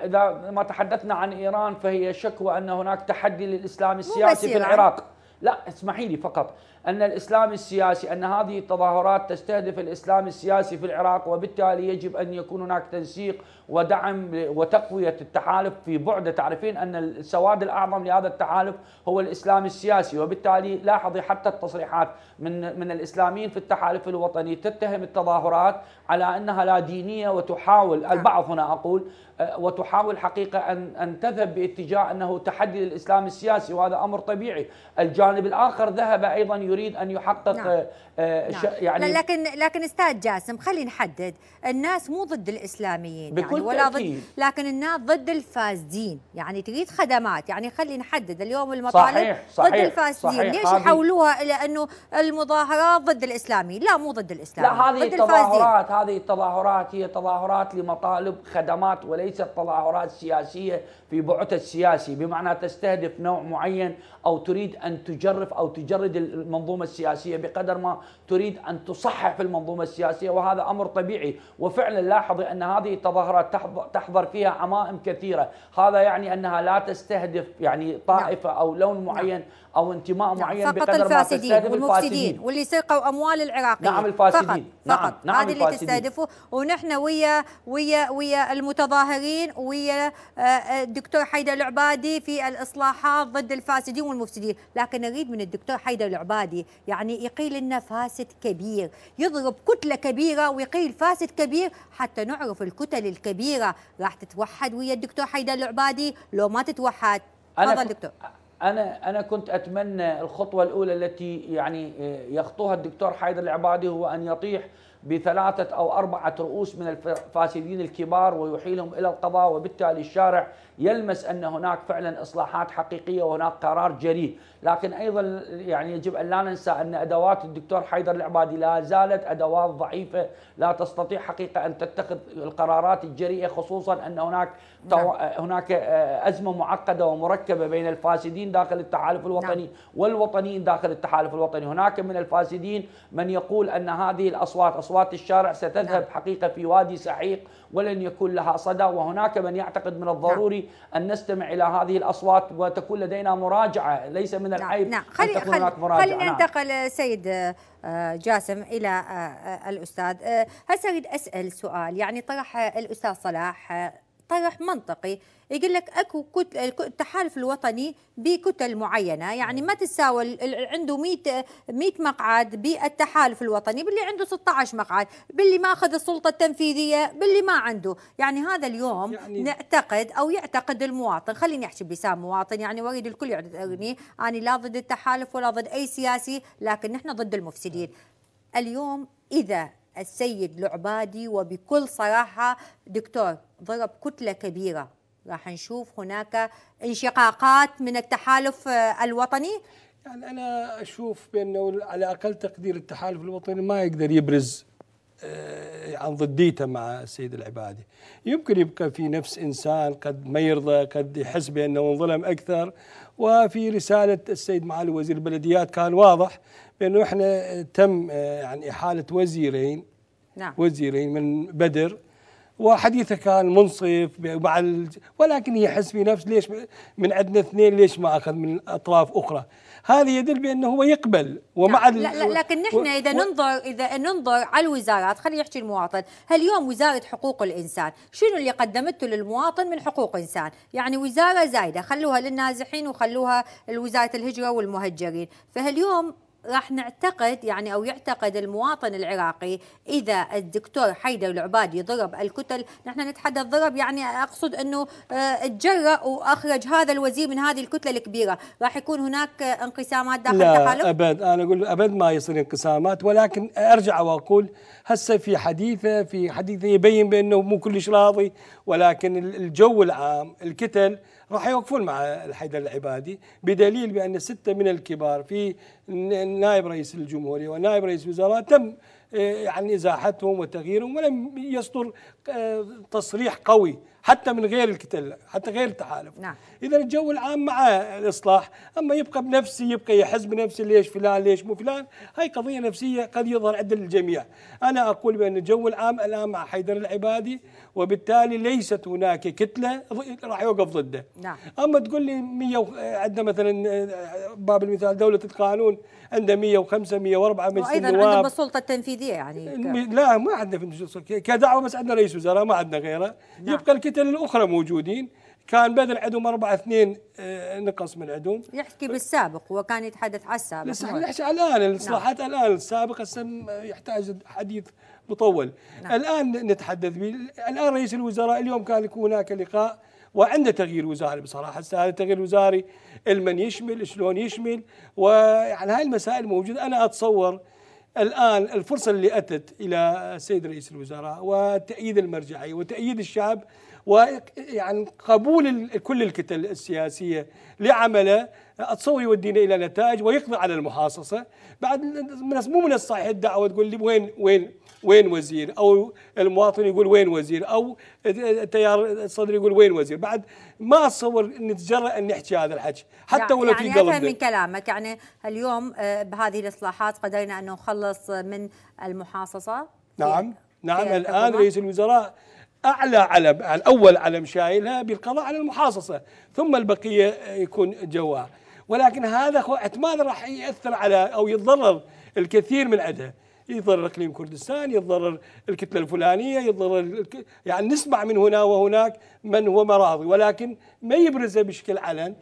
اذا ما تحدثنا عن ايران فهي شكوى ان هناك تحدي للاسلام السياسي في العراق لا اسمحي لي فقط ان الاسلام السياسي ان هذه التظاهرات تستهدف الاسلام السياسي في العراق وبالتالي يجب ان يكون هناك تنسيق ودعم وتقوية التحالف في بعده تعرفين أن السواد الأعظم لهذا التحالف هو الإسلام السياسي وبالتالي لاحظي حتى التصريحات من, من الإسلاميين في التحالف الوطني تتهم التظاهرات على أنها لا دينية وتحاول نعم. البعض هنا أقول آه، وتحاول حقيقة أن, أن تذهب باتجاه أنه تحدي للإسلام السياسي وهذا أمر طبيعي الجانب الآخر ذهب أيضا يريد أن يحقق نعم. آه، آه، نعم. يعني لكن لكن استاذ جاسم خلينا نحدد الناس مو ضد الاسلاميين يعني، بكل يعني ولا تأكيد. ضد لكن الناس ضد الفاسدين يعني تريد خدمات يعني خلينا نحدد اليوم المطالب صحيح صحيح ضد الفاسدين صحيح ليش يحولوها الى انه المظاهرات ضد الاسلاميين لا مو ضد الاسلاميين لا هذه التظاهرات هذه التظاهرات هي تظاهرات لمطالب خدمات وليست تظاهرات سياسيه في بعدها السياسي بمعنى تستهدف نوع معين او تريد ان تجرف او تجرد المنظومه السياسيه بقدر ما تريد أن تصحح في المنظومة السياسية وهذا أمر طبيعي وفعلا لاحظ أن هذه التظاهرات تحضر فيها عمائم كثيرة هذا يعني أنها لا تستهدف يعني نعم. طائفة نعم. أو لون نعم. معين نعم. أو انتماء نعم. معين فقط بقدر الفاسدين ما تستهدف والمفسدين واللي سرقوا أموال العراقيين نعم الفاسدين فقط. نعم. فقط. نعم. هذه اللي تستهدفه ونحن ويا ويا ويا المتظاهرين ويا آه، آه، الدكتور حيدر العبادي في الإصلاحات ضد الفاسدين والمفسدين لكن نريد من الدكتور حيدر العبادي يعني يقيل النفس فاسد كبير يضرب كتلة كبيرة ويقيل فاسد كبير حتى نعرف الكتل الكبيرة راح تتوحد ويا الدكتور حيدر العبادي لو ما تتوحد أنا تفضل دكتور انا انا كنت اتمنى الخطوه الاولى التي يعني آه، يخطوها الدكتور حيدر العبادي هو ان يطيح بثلاثة أو أربعة رؤوس من الفاسدين الكبار ويحيلهم إلى القضاء وبالتالي الشارع يلمس أن هناك فعلا إصلاحات حقيقية وهناك قرار جريء لكن أيضا يعني يجب أن لا ننسى أن أدوات الدكتور حيدر العبادي لا زالت أدوات ضعيفة لا تستطيع حقيقة أن تتخذ القرارات الجريئة خصوصا أن هناك نعم. هناك آه، أزمة معقدة ومركبة بين الفاسدين داخل التحالف الوطني نعم. والوطنيين داخل التحالف الوطني هناك من الفاسدين من يقول أن هذه الأصوات أصوات أصوات الشارع نعم. ستذهب حقيقة في وادي سحيق ولن يكون لها صدى وهناك من يعتقد من الضروري نعم. أن نستمع إلى هذه الأصوات وتكون لدينا مراجعة ليس من نعم. العيب نعم. خلي أن تكون هناك مراجعة خلينا ننتقل سيد آه، جاسم إلى آه، الأستاذ هسه آه، أريد أسأل سؤال يعني طرح الأستاذ صلاح طرح منطقي يقول لك اكو كتل التحالف الوطني بكتل معينه يعني ما تساوي عنده 100 100 مقعد بالتحالف الوطني باللي عنده 16 مقعد باللي ماخذ السلطه التنفيذيه باللي ما عنده يعني هذا اليوم يعني نعتقد او يعتقد المواطن خليني احكي بلسان مواطن يعني واريد الكل يعتقدني انا لا ضد التحالف ولا ضد اي سياسي لكن نحن ضد المفسدين أه. اليوم اذا السيد العبادي وبكل صراحة دكتور ضرب كتلة كبيرة راح نشوف هناك انشقاقات من التحالف آه، الوطني يعني أنا أشوف بأنه على أقل تقدير التحالف الوطني ما يقدر يبرز آه، عن ضديته مع السيد العبادي يمكن يبقى في نفس إنسان قد ما يرضى قد يحس بأنه انظلم أكثر وفي رسالة السيد معالي وزير البلديات كان واضح بأنه إحنا تم آه، يعني إحالة وزيرين نعم. وزيرين من بدر وحديثه كان منصف مع ولكن هي حس في نفس ليش من عندنا اثنين ليش ما اخذ من اطراف اخرى هذا يدل بانه هو يقبل ومع نعم. لا لا لكن نحن اذا ننظر اذا ننظر على الوزارات خلينا يحكي المواطن اليوم وزاره حقوق الانسان شنو اللي قدمته للمواطن من حقوق انسان يعني وزاره زايده خلوها للنازحين وخلوها لوزاره الهجره والمهجرين فهاليوم راح نعتقد يعني او يعتقد المواطن العراقي اذا الدكتور حيدر العبادي ضرب الكتل، نحن نتحدث ضرب يعني اقصد انه آه، تجرأ واخرج هذا الوزير من هذه الكتله الكبيره، راح يكون هناك انقسامات داخل التحالف؟ لا ابد انا اقول ابد ما يصير انقسامات ولكن ارجع واقول هسه في حديثه في حديثه يبين بانه مو كلش راضي ولكن الجو العام الكتل راح يوقفون مع الحيدر العبادي بدليل بان سته من الكبار في نائب رئيس الجمهوريه ونائب رئيس الوزراء تم آه، يعني ازاحتهم وتغييرهم ولم يصدر آه، تصريح قوي حتى من غير الكتل حتى غير التحالف نعم. اذا الجو العام مع الاصلاح اما يبقى بنفسي يبقى يحز بنفسه ليش فلان ليش مو فلان هاي قضيه نفسيه قد يظهر عند الجميع انا اقول بان الجو العام الان مع حيدر العبادي وبالتالي ليست هناك كتله راح يوقف ضده نعم. اما تقول لي 100 و... عندنا مثلا باب المثال دوله القانون عندها 105 104 مجلس وايضا عندنا السلطه التنفيذيه يعني لا ما عندنا في كدعوه بس عندنا رئيس وزراء ما عندنا غيره نعم. يبقى الكتله الفتن الاخرى موجودين كان بدل عندهم أربعة اثنين آه، نقص من عندهم يحكي بالسابق هو كان يتحدث على السابق بس احنا نحكي الان الاصلاحات نعم. الان السابق يحتاج حديث مطول نعم. الان نتحدث به الان رئيس الوزراء اليوم كان يكون هناك لقاء وعنده تغيير وزاري بصراحه هسه هذا التغيير الوزاري المن يشمل شلون يشمل ويعني هاي المسائل موجوده انا اتصور الان الفرصه اللي اتت الى السيد رئيس الوزراء وتأييد المرجعيه وتأييد الشعب ويعني قبول كل الكتل السياسية لعمله اتصور يودينا الى نتائج ويقضي على المحاصصه بعد مو من الصحيح الدعوه تقول لي وين وين وين وزير او المواطن يقول وين وزير او التيار الصدري يقول وين وزير بعد ما اتصور نتجرأ ان نحكي هذا الحكي حتى يعني ولو يعني في يعني يعني من كلامك يعني اليوم آه، بهذه الاصلاحات قدرنا ان نخلص من المحاصصه نعم نعم الان رئيس الوزراء أعلى علم الأول علم شايلها بالقضاء على المحاصصة ثم البقية يكون جواه ولكن هذا اعتماد راح يأثر على أو يتضرر الكثير من عدها يتضرر اقليم كردستان يتضرر الكتله الفلانيه يتضرر الك... يعني نسمع من هنا وهناك من هو مراضي ولكن ما يبرزه بشكل علن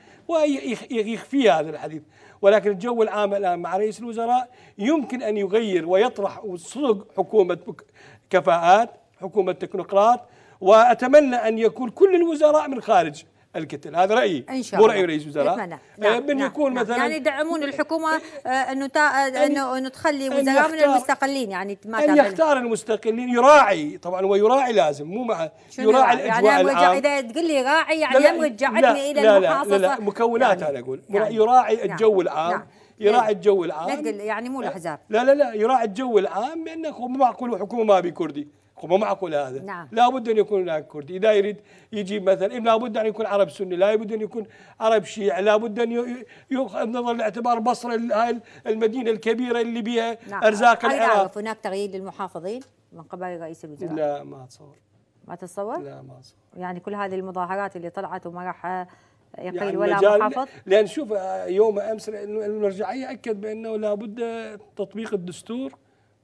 ويخفي هذا الحديث ولكن الجو العام الان مع رئيس الوزراء يمكن ان يغير ويطرح صدق حكومه كفاءات حكومه تكنوقراط واتمنى ان يكون كل الوزراء من خارج الكتل هذا رايي ان شاء الله مو راي رئيس وزراء من آه، نعم، نعم، يكون نعم. مثلا يعني يدعمون الحكومه آه، انه تا... انه انه تخلي وزراء من المستقلين يعني ما ان يختار المستقلين يراعي طبعا ويراعي لازم مو مع يراعي يعني الاجواء يعني العام اذا تقول لي راعي يعني لا رجعتني الى لا المحاصصه لا لا, لا مكونات يعني انا اقول يعني يراعي نعم، الجو العام نعم. يراعي الجو العام يعني مو الاحزاب لا لا لا يراعي الجو العام بانه مو معقول حكومه ما بكردي مو معقول هذا نعم. لا بد أن يكون هناك كردي إذا يريد يجيب مثلا إيه، لا بد أن يكون عرب سني لا بد أن يكون عرب شيعي لا بد أن يؤخذ نظر الاعتبار بصرة هاي المدينة الكبيرة اللي بها نعم. أرزاق العراق هناك تغيير للمحافظين من قبل رئيس الوزراء لا ما أتصور ما تتصور؟ لا ما أتصور يعني كل هذه المظاهرات اللي طلعت وما راح يقيل يعني ولا محافظ لان شوف آه، يوم امس المرجعيه اكد بانه لابد تطبيق الدستور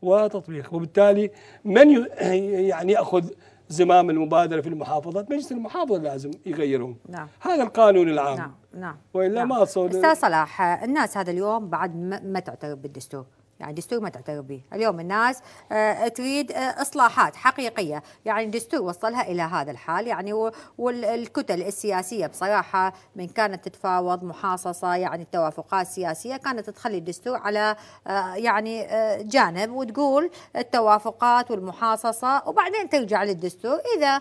وتطبيق وبالتالي من *clears throat* يعني ياخذ زمام المبادره في المحافظات مجلس المحافظه لازم يغيرهم نعم. هذا القانون العام نعم نعم والا نعم. ما اتصور استاذ صلاح الناس هذا اليوم بعد ما تعترف بالدستور يعني الدستور ما تعترف به اليوم الناس آه، تريد آه، إصلاحات حقيقية يعني الدستور وصلها إلى هذا الحال يعني والكتل السياسية بصراحة من كانت تتفاوض محاصصة يعني التوافقات السياسية كانت تخلي الدستور على آه، يعني جانب وتقول التوافقات والمحاصصة وبعدين ترجع للدستور إذا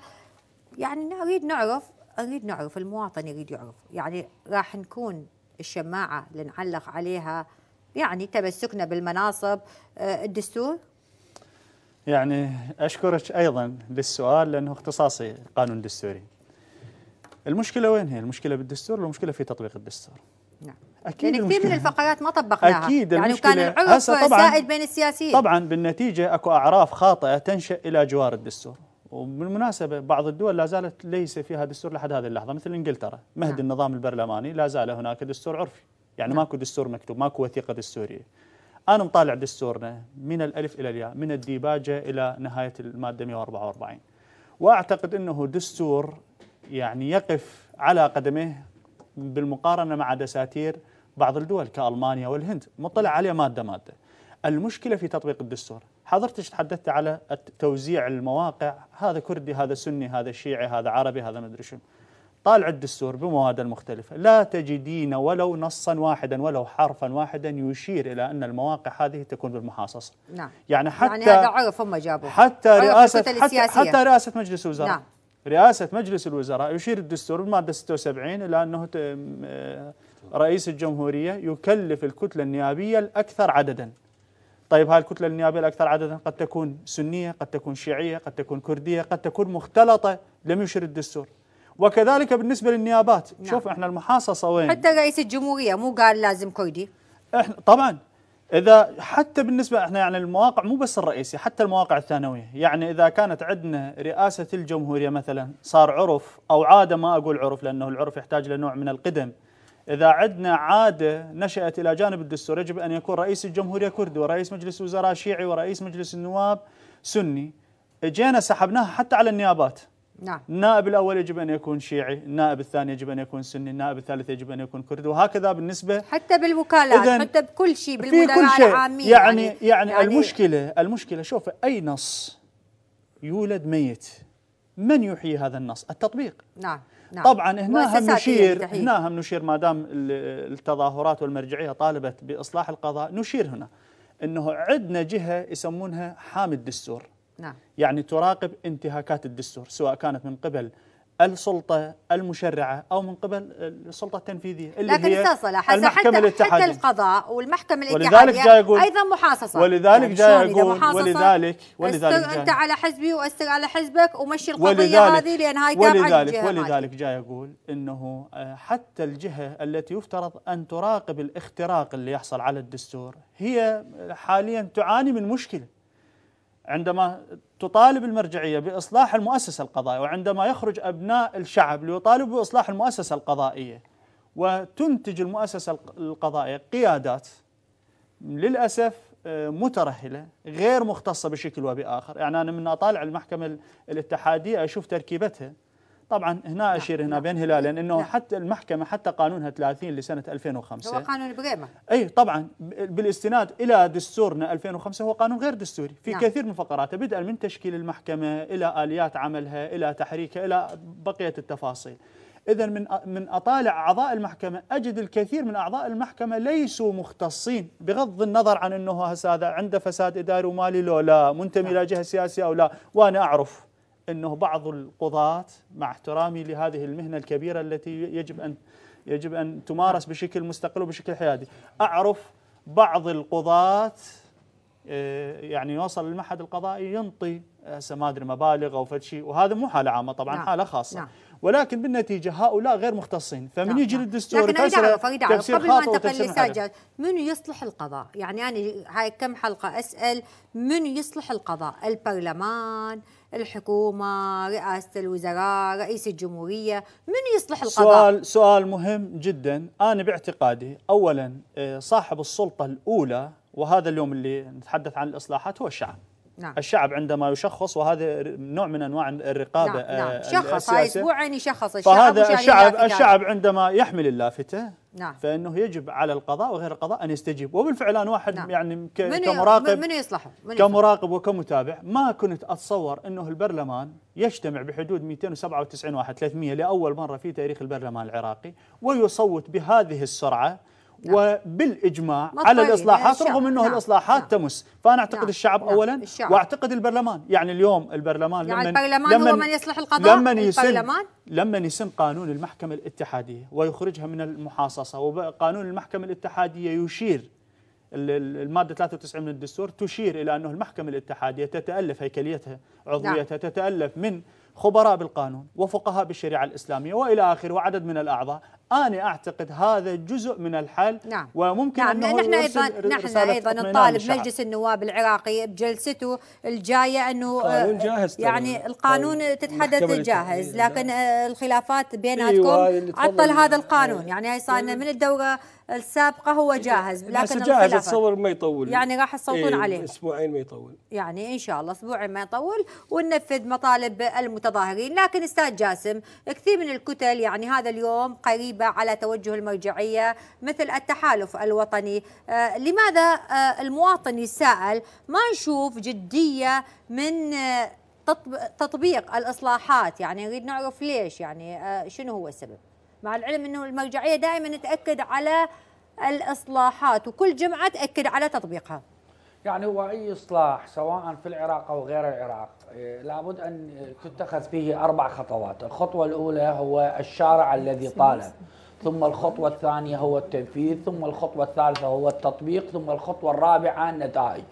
يعني نريد نعرف نريد نعرف المواطن يريد يعرف يعني راح نكون الشماعة اللي نعلق عليها يعني تمسكنا بالمناصب آه، الدستور يعني أشكرك أيضا للسؤال لأنه اختصاصي قانون دستوري المشكلة وين هي؟ المشكلة بالدستور المشكلة في تطبيق الدستور نعم اكيد يعني كثير من الفقرات ما طبقناها اكيد يعني كان العنف سائد بين السياسيين طبعا بالنتيجه اكو اعراف خاطئه تنشا الى جوار الدستور وبالمناسبه بعض الدول لا زالت ليس فيها دستور لحد هذه اللحظه مثل انجلترا مهد نعم. النظام البرلماني لا زال هناك دستور عرفي يعني نعم. ماكو دستور مكتوب ماكو وثيقه دستوريه انا مطالع دستورنا من الالف الى الياء من الديباجه الى نهايه الماده 144 واعتقد انه دستور يعني يقف على قدمه بالمقارنه مع دساتير بعض الدول كالمانيا والهند مطلع عليه ماده ماده المشكله في تطبيق الدستور حضرتك تحدثت على توزيع المواقع هذا كردي هذا سني هذا شيعي هذا عربي هذا مدري شنو طالع الدستور بمواده المختلفة لا تجدين ولو نصا واحدا ولو حرفا واحدا يشير إلى أن المواقع هذه تكون بالمحاصصة نعم يعني, يعني حتى يعني هذا عرف هم جابوه حتى رئاسة حتى, حتى رئاسة مجلس الوزراء نعم رئاسة مجلس الوزراء يشير الدستور بالمادة 76 إلى أنه رئيس الجمهورية يكلف الكتلة النيابية الأكثر عددا طيب هاي الكتلة النيابية الأكثر عددا قد تكون سنية قد تكون شيعية قد تكون كردية قد تكون مختلطة لم يشر الدستور وكذلك بالنسبه للنيابات نعم. شوف احنا المحاصصه وين حتى رئيس الجمهوريه مو قال لازم كردي احنا طبعا اذا حتى بالنسبه احنا يعني المواقع مو بس الرئيسي حتى المواقع الثانويه يعني اذا كانت عندنا رئاسه الجمهوريه مثلا صار عرف او عاده ما اقول عرف لانه العرف يحتاج لنوع من القدم اذا عندنا عاده نشات الى جانب الدستور يجب ان يكون رئيس الجمهوريه كردي ورئيس مجلس الوزراء شيعي ورئيس مجلس النواب سني اجينا سحبناها حتى على النيابات نعم النائب الاول يجب ان يكون شيعي، النائب الثاني يجب ان يكون سني، النائب الثالث يجب ان يكون كردي وهكذا بالنسبه حتى بالوكالات، حتى بكل شيء بالمدراء كل شيء العامين يعني يعني, يعني يعني المشكله المشكله شوف اي نص يولد ميت من يحيي هذا النص؟ التطبيق نعم نعم. طبعا هنا هم نشير هنا هم نشير ما دام التظاهرات والمرجعيه طالبت باصلاح القضاء نشير هنا انه عندنا جهه يسمونها حامي الدستور نعم. يعني تراقب انتهاكات الدستور سواء كانت من قبل السلطة المشرعة أو من قبل السلطة التنفيذية اللي لكن هي صلاح المحكمة حتى, الاتحادية. حتى القضاء والمحكمة الاتحادية جاي أيضا محاصصة ولذلك يعني جاي أقول ولذلك ولذلك جاي أنت على حزبي وأستق على حزبك ومشي القضية هذه لأن هاي ولذلك ولذلك جاي أقول أنه آه، حتى الجهة التي يفترض أن تراقب الاختراق اللي يحصل على الدستور هي حاليا تعاني من مشكلة عندما تطالب المرجعية بإصلاح المؤسسة القضائية وعندما يخرج أبناء الشعب ليطالبوا بإصلاح المؤسسة القضائية وتنتج المؤسسة القضائية قيادات للأسف آه، مترهلة غير مختصة بشكل وبآخر يعني أنا من أطالع المحكمة الاتحادية أشوف تركيبتها طبعا هنا نعم. اشير هنا بين هلالين انه نعم. حتى المحكمه حتى قانونها 30 لسنه 2005 هو قانون بريمه اي طبعا بالاستناد الى دستورنا 2005 هو قانون غير دستوري في نعم. كثير من فقراته بدءا من تشكيل المحكمه الى اليات عملها الى تحريكها الى بقيه التفاصيل اذا من من اطالع اعضاء المحكمه اجد الكثير من اعضاء المحكمه ليسوا مختصين بغض النظر عن انه هذا عنده فساد اداري ومالي لو لا منتمي نعم. الى جهه سياسيه او لا وانا اعرف انه بعض القضاة مع احترامي لهذه المهنه الكبيره التي يجب ان يجب ان تمارس بشكل مستقل وبشكل حيادي، اعرف بعض القضاة آه، يعني يوصل للمعهد القضائي ينطي آه، هسه ما ادري مبالغ او فد شيء وهذا مو حاله عامه طبعا نعم. حاله خاصه نعم. ولكن بالنتيجه هؤلاء غير مختصين فمن نعم. يجي نعم. للدستور اعرف قبل ما انتقل للسجل من يصلح القضاء يعني انا هاي كم حلقه اسال من يصلح القضاء البرلمان الحكومة رئاسة الوزراء رئيس الجمهورية من يصلح القضاء سؤال, سؤال مهم جدا أنا باعتقادي أولا آه، صاحب السلطة الأولى وهذا اليوم اللي نتحدث عن الإصلاحات هو الشعب نعم. الشعب عندما يشخص وهذا نوع من انواع الرقابه نعم. نعم. آه، شخص هاي اسبوعين يشخص الشعب فهذا الشعب الشعب عندما يحمل اللافته نعم فانه يجب على القضاء وغير القضاء ان يستجيب وبالفعل انا واحد نعم. يعني كمراقب من يصلحه من كمراقب وكمتابع ما كنت اتصور انه البرلمان يجتمع بحدود 297 واحد 300 لاول مره في تاريخ البرلمان العراقي ويصوت بهذه السرعه نعم. وبالاجماع على طيب، الاصلاحات رغم انه نعم. الاصلاحات نعم. تمس فانا اعتقد نعم. الشعب نعم. اولا الشعب. واعتقد البرلمان يعني اليوم البرلمان يعني لما البرلمان لما هو من يصلح القضاء لما يسن لما يسن قانون المحكمه الاتحاديه ويخرجها من المحاصصه وقانون المحكمه الاتحاديه يشير الماده 93 من الدستور تشير الى انه المحكمه الاتحاديه تتالف هيكليتها عضويتها نعم. تتالف من خبراء بالقانون وفقهاء بالشريعه الاسلاميه والى اخره وعدد من الاعضاء أنا أعتقد هذا جزء من الحل نعم. وممكن نعم أنه نحن أيضا نحن أيضا نطالب مجلس النواب العراقي بجلسته الجاية أنه آه، جاهز يعني القانون تتحدث جاهز لكن آه، الخلافات بيناتكم أيوة عطل هذا القانون نعم. يعني هي صار نعم. من الدورة السابقة هو جاهز لكن جاهز أتصور ما يطول يعني راح إيه عليه أسبوعين ما يطول يعني إن شاء الله أسبوعين ما يطول وننفذ مطالب المتظاهرين لكن أستاذ جاسم كثير من الكتل يعني هذا اليوم قريب غريبة على توجه المرجعية مثل التحالف الوطني آه، لماذا آه، المواطن يسأل ما نشوف جدية من آه، تطبيق الإصلاحات يعني نريد نعرف ليش يعني شنو هو السبب مع العلم أنه المرجعية دائما تأكد على الإصلاحات وكل جمعة تأكد على تطبيقها يعني هو أي إصلاح سواء في العراق أو غير العراق إيه، لابد أن تتخذ فيه أربع خطوات الخطوة الأولى هو الشارع الذي طال ثم الخطوة الثانية هو التنفيذ ثم الخطوة الثالثة هو التطبيق ثم الخطوة الرابعة النتائج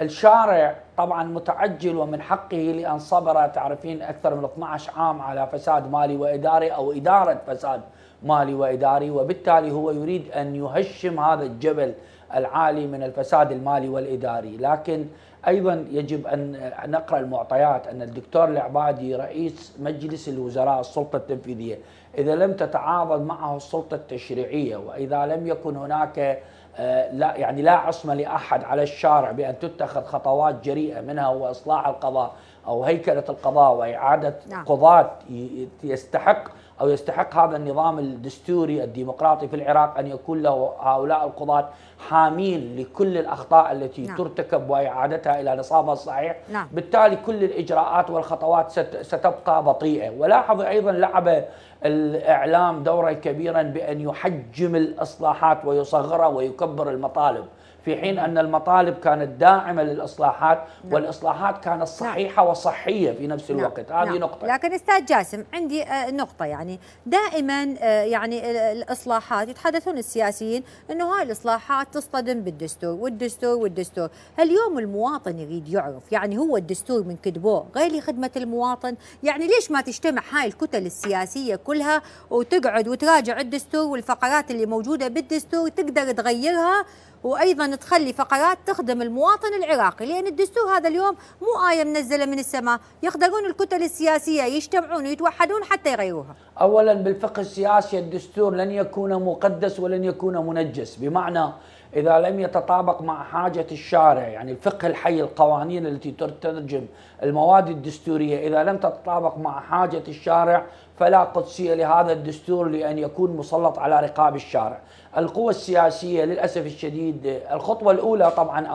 الشارع طبعا متعجل ومن حقه لأن صبر تعرفين أكثر من 12 عام على فساد مالي وإداري أو إدارة فساد مالي وإداري وبالتالي هو يريد أن يهشم هذا الجبل العالي من الفساد المالي والاداري، لكن ايضا يجب ان نقرا المعطيات ان الدكتور العبادي رئيس مجلس الوزراء السلطه التنفيذيه، اذا لم تتعاضد معه السلطه التشريعيه واذا لم يكن هناك آه، لا يعني لا عصمه لاحد على الشارع بان تتخذ خطوات جريئه منها هو اصلاح القضاء او هيكله القضاء واعاده نعم. قضاه يستحق أو يستحق هذا النظام الدستوري الديمقراطي في العراق أن يكون له هؤلاء القضاة حامين لكل الأخطاء التي نعم. ترتكب وإعادتها إلى نصابها الصحيح نعم. بالتالي كل الإجراءات والخطوات ستبقى بطيئة ولاحظ أيضا لعب الإعلام دورا كبيرا بأن يحجم الإصلاحات ويصغرها ويكبر المطالب في حين أن المطالب كانت داعمة للإصلاحات نعم. والإصلاحات كانت نعم. صحيحة وصحية في نفس نعم. الوقت نعم. هذه نعم. نقطة لكن أستاذ جاسم عندي آه، نقطة يعني دائما آه، يعني الإصلاحات يتحدثون السياسيين أنه هاي الإصلاحات تصطدم بالدستور والدستور والدستور هل اليوم المواطن يريد يعرف يعني هو الدستور من كتبوه غير خدمة المواطن يعني ليش ما تجتمع هاي الكتل السياسية كلها وتقعد وتراجع الدستور والفقرات اللي موجودة بالدستور تقدر تغيرها وايضا تخلي فقرات تخدم المواطن العراقي لان الدستور هذا اليوم مو ايه منزله من السماء يخدعون الكتل السياسيه يجتمعون ويتوحدون حتى يغيروها اولا بالفقه السياسي الدستور لن يكون مقدس ولن يكون منجس بمعنى اذا لم يتطابق مع حاجه الشارع يعني الفقه الحي القوانين التي تترجم المواد الدستوريه اذا لم تتطابق مع حاجه الشارع فلا قدسية لهذا الدستور لأن يكون مسلط على رقاب الشارع القوى السياسية للأسف الشديد الخطوة الأولى طبعا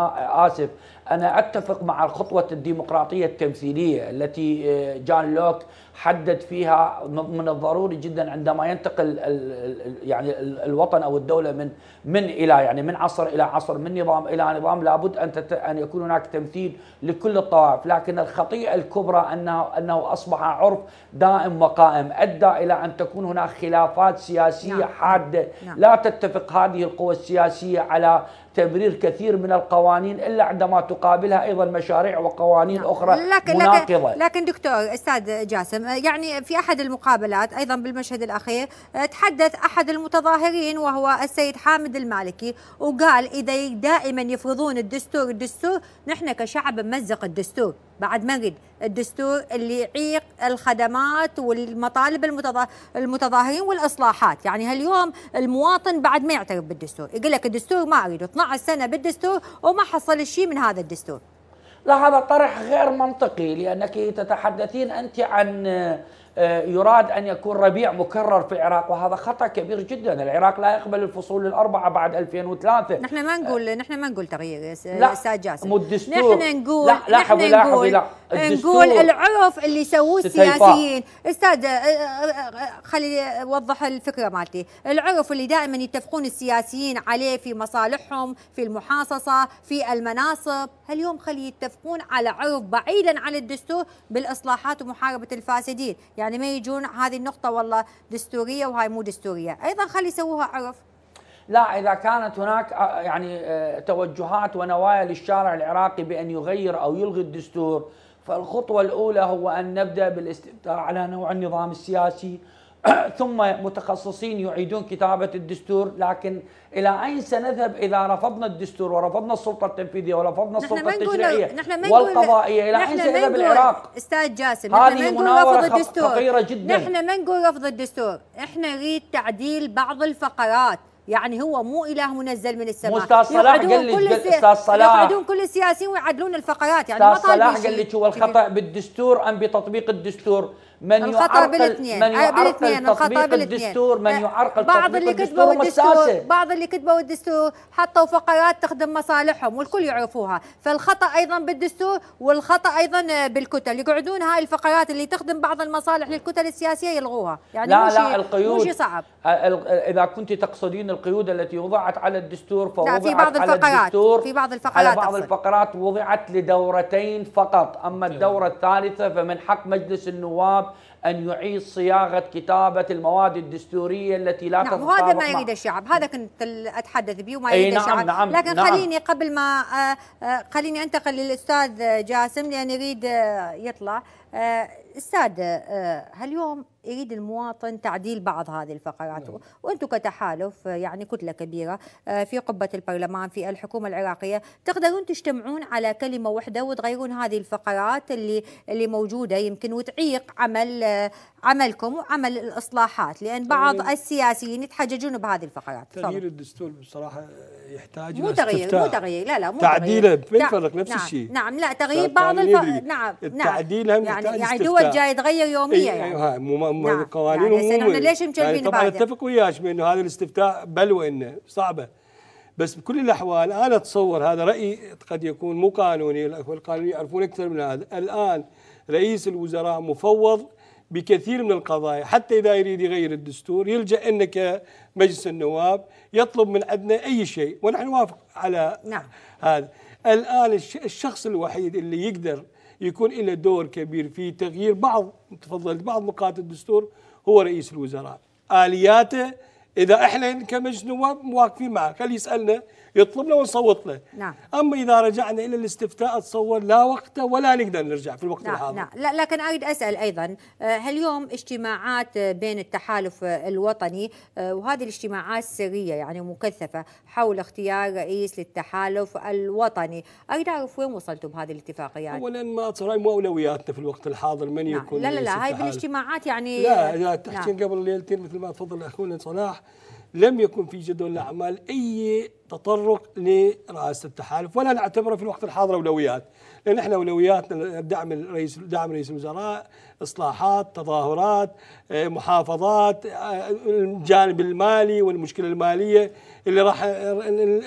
آسف أنا أتفق مع الخطوة الديمقراطية التمثيلية التي جان لوك حدد فيها من الضروري جدا عندما ينتقل يعني الوطن أو الدولة من من إلى يعني من عصر إلى عصر من نظام إلى نظام لابد أن أن يكون هناك تمثيل لكل الطوائف لكن الخطيئة الكبرى أنه أنه أصبح عرف دائم وقائم ادى الى ان تكون هناك خلافات سياسيه نعم. حاده نعم. لا تتفق هذه القوى السياسيه على تبرير كثير من القوانين الا عندما تقابلها ايضا مشاريع وقوانين نعم. اخرى لكن مناقضه لكن, لكن دكتور استاذ جاسم يعني في احد المقابلات ايضا بالمشهد الاخير آه، تحدث احد المتظاهرين وهو السيد حامد المالكي وقال اذا دائما يفرضون الدستور الدستور نحن كشعب ممزق الدستور بعد ما نريد الدستور اللي يعيق الخدمات والمطالب المتظاهرين والاصلاحات يعني هاليوم المواطن بعد ما يعترف بالدستور يقول لك الدستور ما اريده 12 سنه بالدستور وما حصل شيء من هذا الدستور لا هذا طرح غير منطقي لانك تتحدثين انت عن آه، يراد ان يكون ربيع مكرر في العراق وهذا خطا كبير جدا، العراق لا يقبل الفصول الاربعه بعد 2003 نحن ما نقول نحن ما نقول تغيير استاذ جاسم لا مو الدستور نحن نقول لا لاحظي لاحظي لا نقول العرف اللي يسووه السياسيين استاذ أه، أه، أه، خلي اوضح الفكره مالتي العرف اللي دائما يتفقون السياسيين عليه في مصالحهم في المحاصصه في المناصب اليوم خلي يتفقون على عرف بعيدا عن الدستور بالاصلاحات ومحاربه الفاسدين يعني ما يجون هذه النقطه والله دستوريه وهاي مو دستوريه ايضا خلي يسووها عرف لا اذا كانت هناك يعني توجهات ونوايا للشارع العراقي بان يغير او يلغي الدستور فالخطوة الأولى هو أن نبدأ بالاستفتاء على نوع النظام السياسي *clears throat* ثم متخصصين يعيدون كتابة الدستور لكن إلى أين سنذهب إذا رفضنا الدستور ورفضنا السلطة التنفيذية ورفضنا السلطة التشريعية والقضائية إلى أين سنذهب العراق أستاذ جاسم هذه مناورة رفض الدستور. خطيرة جدا نحن ما نقول رفض الدستور إحنا نريد تعديل بعض الفقرات يعني هو مو اله منزل من السماء استاذ صلاح قال لك استاذ صلاح يقعدون كل السياسيين ويعدلون الفقرات يعني استاذ صلاح قال لك هو الخطا بالدستور ام بتطبيق الدستور من الخطا بالاثنين من آه، يعرقل تطبيق الدستور من آه، يعرقل بعض اللي كتبوا الدستور بعض اللي كتبوا الدستور حطوا فقرات تخدم مصالحهم والكل يعرفوها فالخطا ايضا بالدستور والخطا ايضا بالكتل يقعدون هاي الفقرات اللي تخدم بعض المصالح للكتل السياسيه يلغوها يعني لا لا القيود صعب آه، اذا كنت تقصدين القيود التي وضعت على الدستور فوضعت لا في بعض الفقرات الدستور في بعض الفقرات على بعض الفقرات وضعت لدورتين فقط اما الدوره الثالثه فمن حق مجلس النواب أن يعيد صياغة كتابة المواد الدستورية التي لا نعم وهذا ما يريد الشعب هذا كنت أتحدث به وما يريد نعم الشعب نعم لكن نعم خليني قبل ما آه، آه، خليني أنتقل للأستاذ جاسم لأن يريد آه، يطلع آه، استاذ هل آه، اليوم يريد المواطن تعديل بعض هذه الفقرات نعم. وأنتم كتحالف يعني كتلة كبيرة آه، في قبة البرلمان في الحكومة العراقية تقدرون تجتمعون على كلمة واحدة وتغيرون هذه الفقرات اللي اللي موجودة يمكن وتعيق عمل عملكم وعمل الإصلاحات لأن بعض السياسيين يتحججون بهذه الفقرات تغيير الدستور بصراحة يحتاج مو تغيير مو تغيير لا لا مو تعديله يفرق نفس الشيء نعم, نعم، لا تغيير بعض الف... نعم نعم التعديل هم يعني يعني يعني دول جاي تغير يوميا إيه، يعني هاي مو نعم. قوانين يعني احنا ليش مجربين يعني طبعا اتفق وياك بانه هذا الاستفتاء بلوى انه صعبه بس بكل الاحوال انا اتصور هذا رايي قد يكون مو قانوني القانونيين يعرفون اكثر من هذا الان رئيس الوزراء مفوض بكثير من القضايا حتى إذا يريد يغير الدستور يلجأ لنا كمجلس النواب يطلب من عندنا أي شيء ونحن نوافق على نعم. هذا الآن الشخص الوحيد اللي يقدر يكون له دور كبير في تغيير بعض تفضلت بعض نقاط الدستور هو رئيس الوزراء الياته اذا احنا كمجلس نواب مواقفين معه خلي يسالنا يطلب له ونصوت له نعم. أما إذا رجعنا إلى الاستفتاء أتصور لا وقت ولا نقدر نرجع في الوقت نعم. الحاضر نعم. لا لكن أريد أسأل أيضا آه، هل اليوم اجتماعات آه، بين التحالف آه، الوطني وهذه الاجتماعات سرية يعني مكثفة حول اختيار رئيس للتحالف الوطني أريد أعرف وين وصلتوا بهذه الاتفاقيات أولا ما ترى مو أولوياتنا في الوقت الحاضر من نعم. يكون لا لا لا هاي بالاجتماعات يعني لا لا تحكي نعم. قبل ليلتين مثل ما تفضل أخونا صلاح لم يكن في جدول الأعمال أي تطرق لرئاسة التحالف ولا نعتبره في الوقت الحاضر أولويات لان احنا اولوياتنا دعم الرئيس دعم رئيس الوزراء اصلاحات تظاهرات آه، محافظات آه، الجانب المالي والمشكله الماليه اللي راح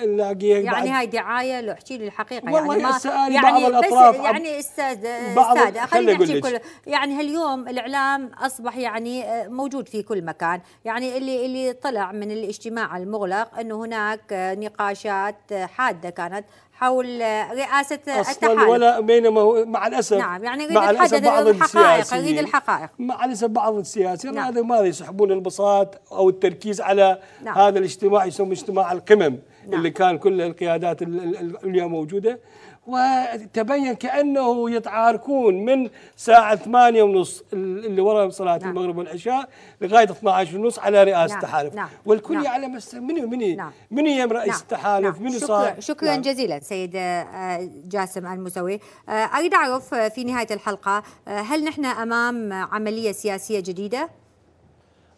نلاقيها يعني هاي دعايه لو احكي لي الحقيقه يعني والله يعني ما يعني بعض الاطراف يعني استاذ استاذ خلينا نحكي كل يعني هاليوم الاعلام اصبح يعني آه، موجود في كل مكان يعني اللي اللي طلع من الاجتماع المغلق انه هناك نقاشات حاده كانت حول رئاسة أصلا ولا بينما مع الأسف نعم يعني يريد مع بعض الحقائق يريد الحقائق مع الأسف بعض السياسيين نعم. هذا ما يسحبون البساط أو التركيز على نعم. هذا الاجتماع يسمى اجتماع القمم نعم. اللي كان كل القيادات العليا موجودة وتبين كانه يتعاركون من الساعه 8 ونص اللي ورا صلاه نعم. المغرب والعشاء لغايه 12 ونص على رئاسه نعم. التحالف نعم. والكل نعم. يعلم منو منو نعم. منو يم رئيس نعم. التحالف نعم. منو صار شكرا نعم. جزيلا سيد آه، جاسم المسوي آه، اريد اعرف آه، في نهايه الحلقه هل نحن امام عمليه سياسيه جديده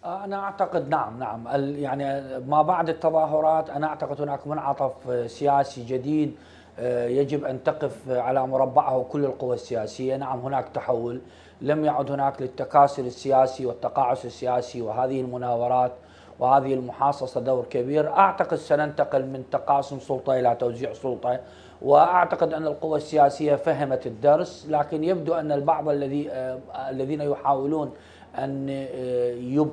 أنا أعتقد نعم نعم يعني ما بعد التظاهرات أنا أعتقد هناك منعطف سياسي جديد آه، يجب أن تقف على مربعه كل القوى السياسية نعم هناك تحول لم يعد هناك للتكاسل السياسي والتقاعس السياسي وهذه المناورات وهذه المحاصصة دور كبير أعتقد سننتقل من تقاسم سلطة إلى توزيع سلطة وأعتقد أن القوى السياسية فهمت الدرس لكن يبدو أن البعض الذي آه، الذين يحاولون أن آه،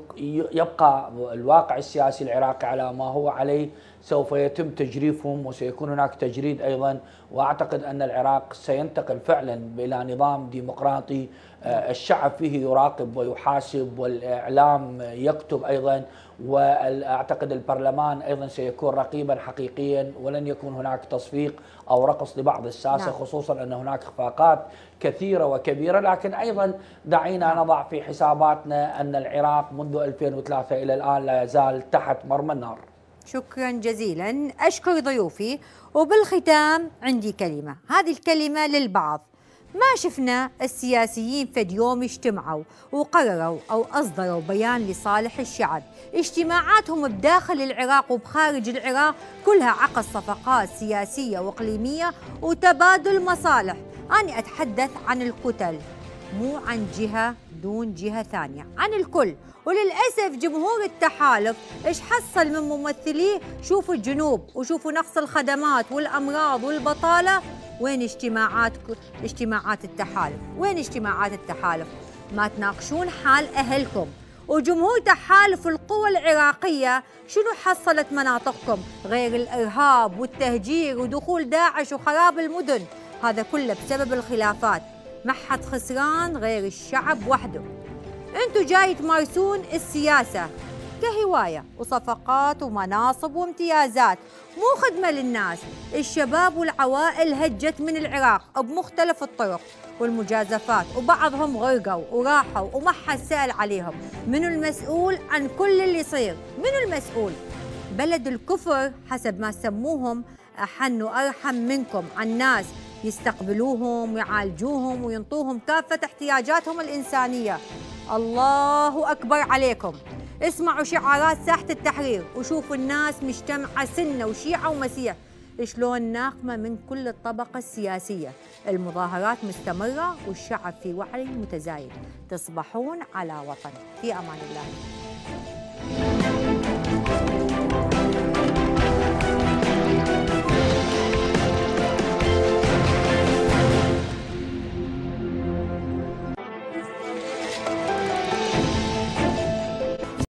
يبقى الواقع السياسي العراقي على ما هو عليه سوف يتم تجريفهم وسيكون هناك تجريد ايضا واعتقد ان العراق سينتقل فعلا الى نظام ديمقراطي آه، الشعب فيه يراقب ويحاسب والاعلام يكتب ايضا واعتقد البرلمان ايضا سيكون رقيبا حقيقيا ولن يكون هناك تصفيق او رقص لبعض الساسه نعم. خصوصا ان هناك اخفاقات كثيره وكبيره لكن ايضا دعينا نضع في حساباتنا ان العراق منذ 2003 الى الان لا يزال تحت مرمى النار شكرا جزيلا أشكر ضيوفي وبالختام عندي كلمة هذه الكلمة للبعض ما شفنا السياسيين فد يوم اجتمعوا وقرروا أو أصدروا بيان لصالح الشعب اجتماعاتهم بداخل العراق وبخارج العراق كلها عقد صفقات سياسية وإقليمية وتبادل مصالح أنا أتحدث عن الكتل مو عن جهة دون جهة ثانية عن الكل وللأسف جمهور التحالف إيش حصل من ممثليه شوفوا الجنوب وشوفوا نقص الخدمات والأمراض والبطالة وين اجتماعات اجتماعات التحالف وين اجتماعات التحالف ما تناقشون حال أهلكم وجمهور تحالف القوى العراقية شنو حصلت مناطقكم غير الإرهاب والتهجير ودخول داعش وخراب المدن هذا كله بسبب الخلافات ما حد خسران غير الشعب وحده انتوا جاي تمارسون السياسة كهواية وصفقات ومناصب وامتيازات مو خدمة للناس الشباب والعوائل هجت من العراق بمختلف الطرق والمجازفات وبعضهم غرقوا وراحوا وما حد سأل عليهم منو المسؤول عن كل اللي يصير منو المسؤول بلد الكفر حسب ما سموهم أحن وأرحم منكم عن ناس يستقبلوهم ويعالجوهم وينطوهم كافة احتياجاتهم الإنسانية الله أكبر عليكم اسمعوا شعارات ساحة التحرير وشوفوا الناس مجتمعة سنة وشيعة ومسيح شلون ناقمة من كل الطبقة السياسية المظاهرات مستمرة والشعب في وعي متزايد تصبحون على وطن في أمان الله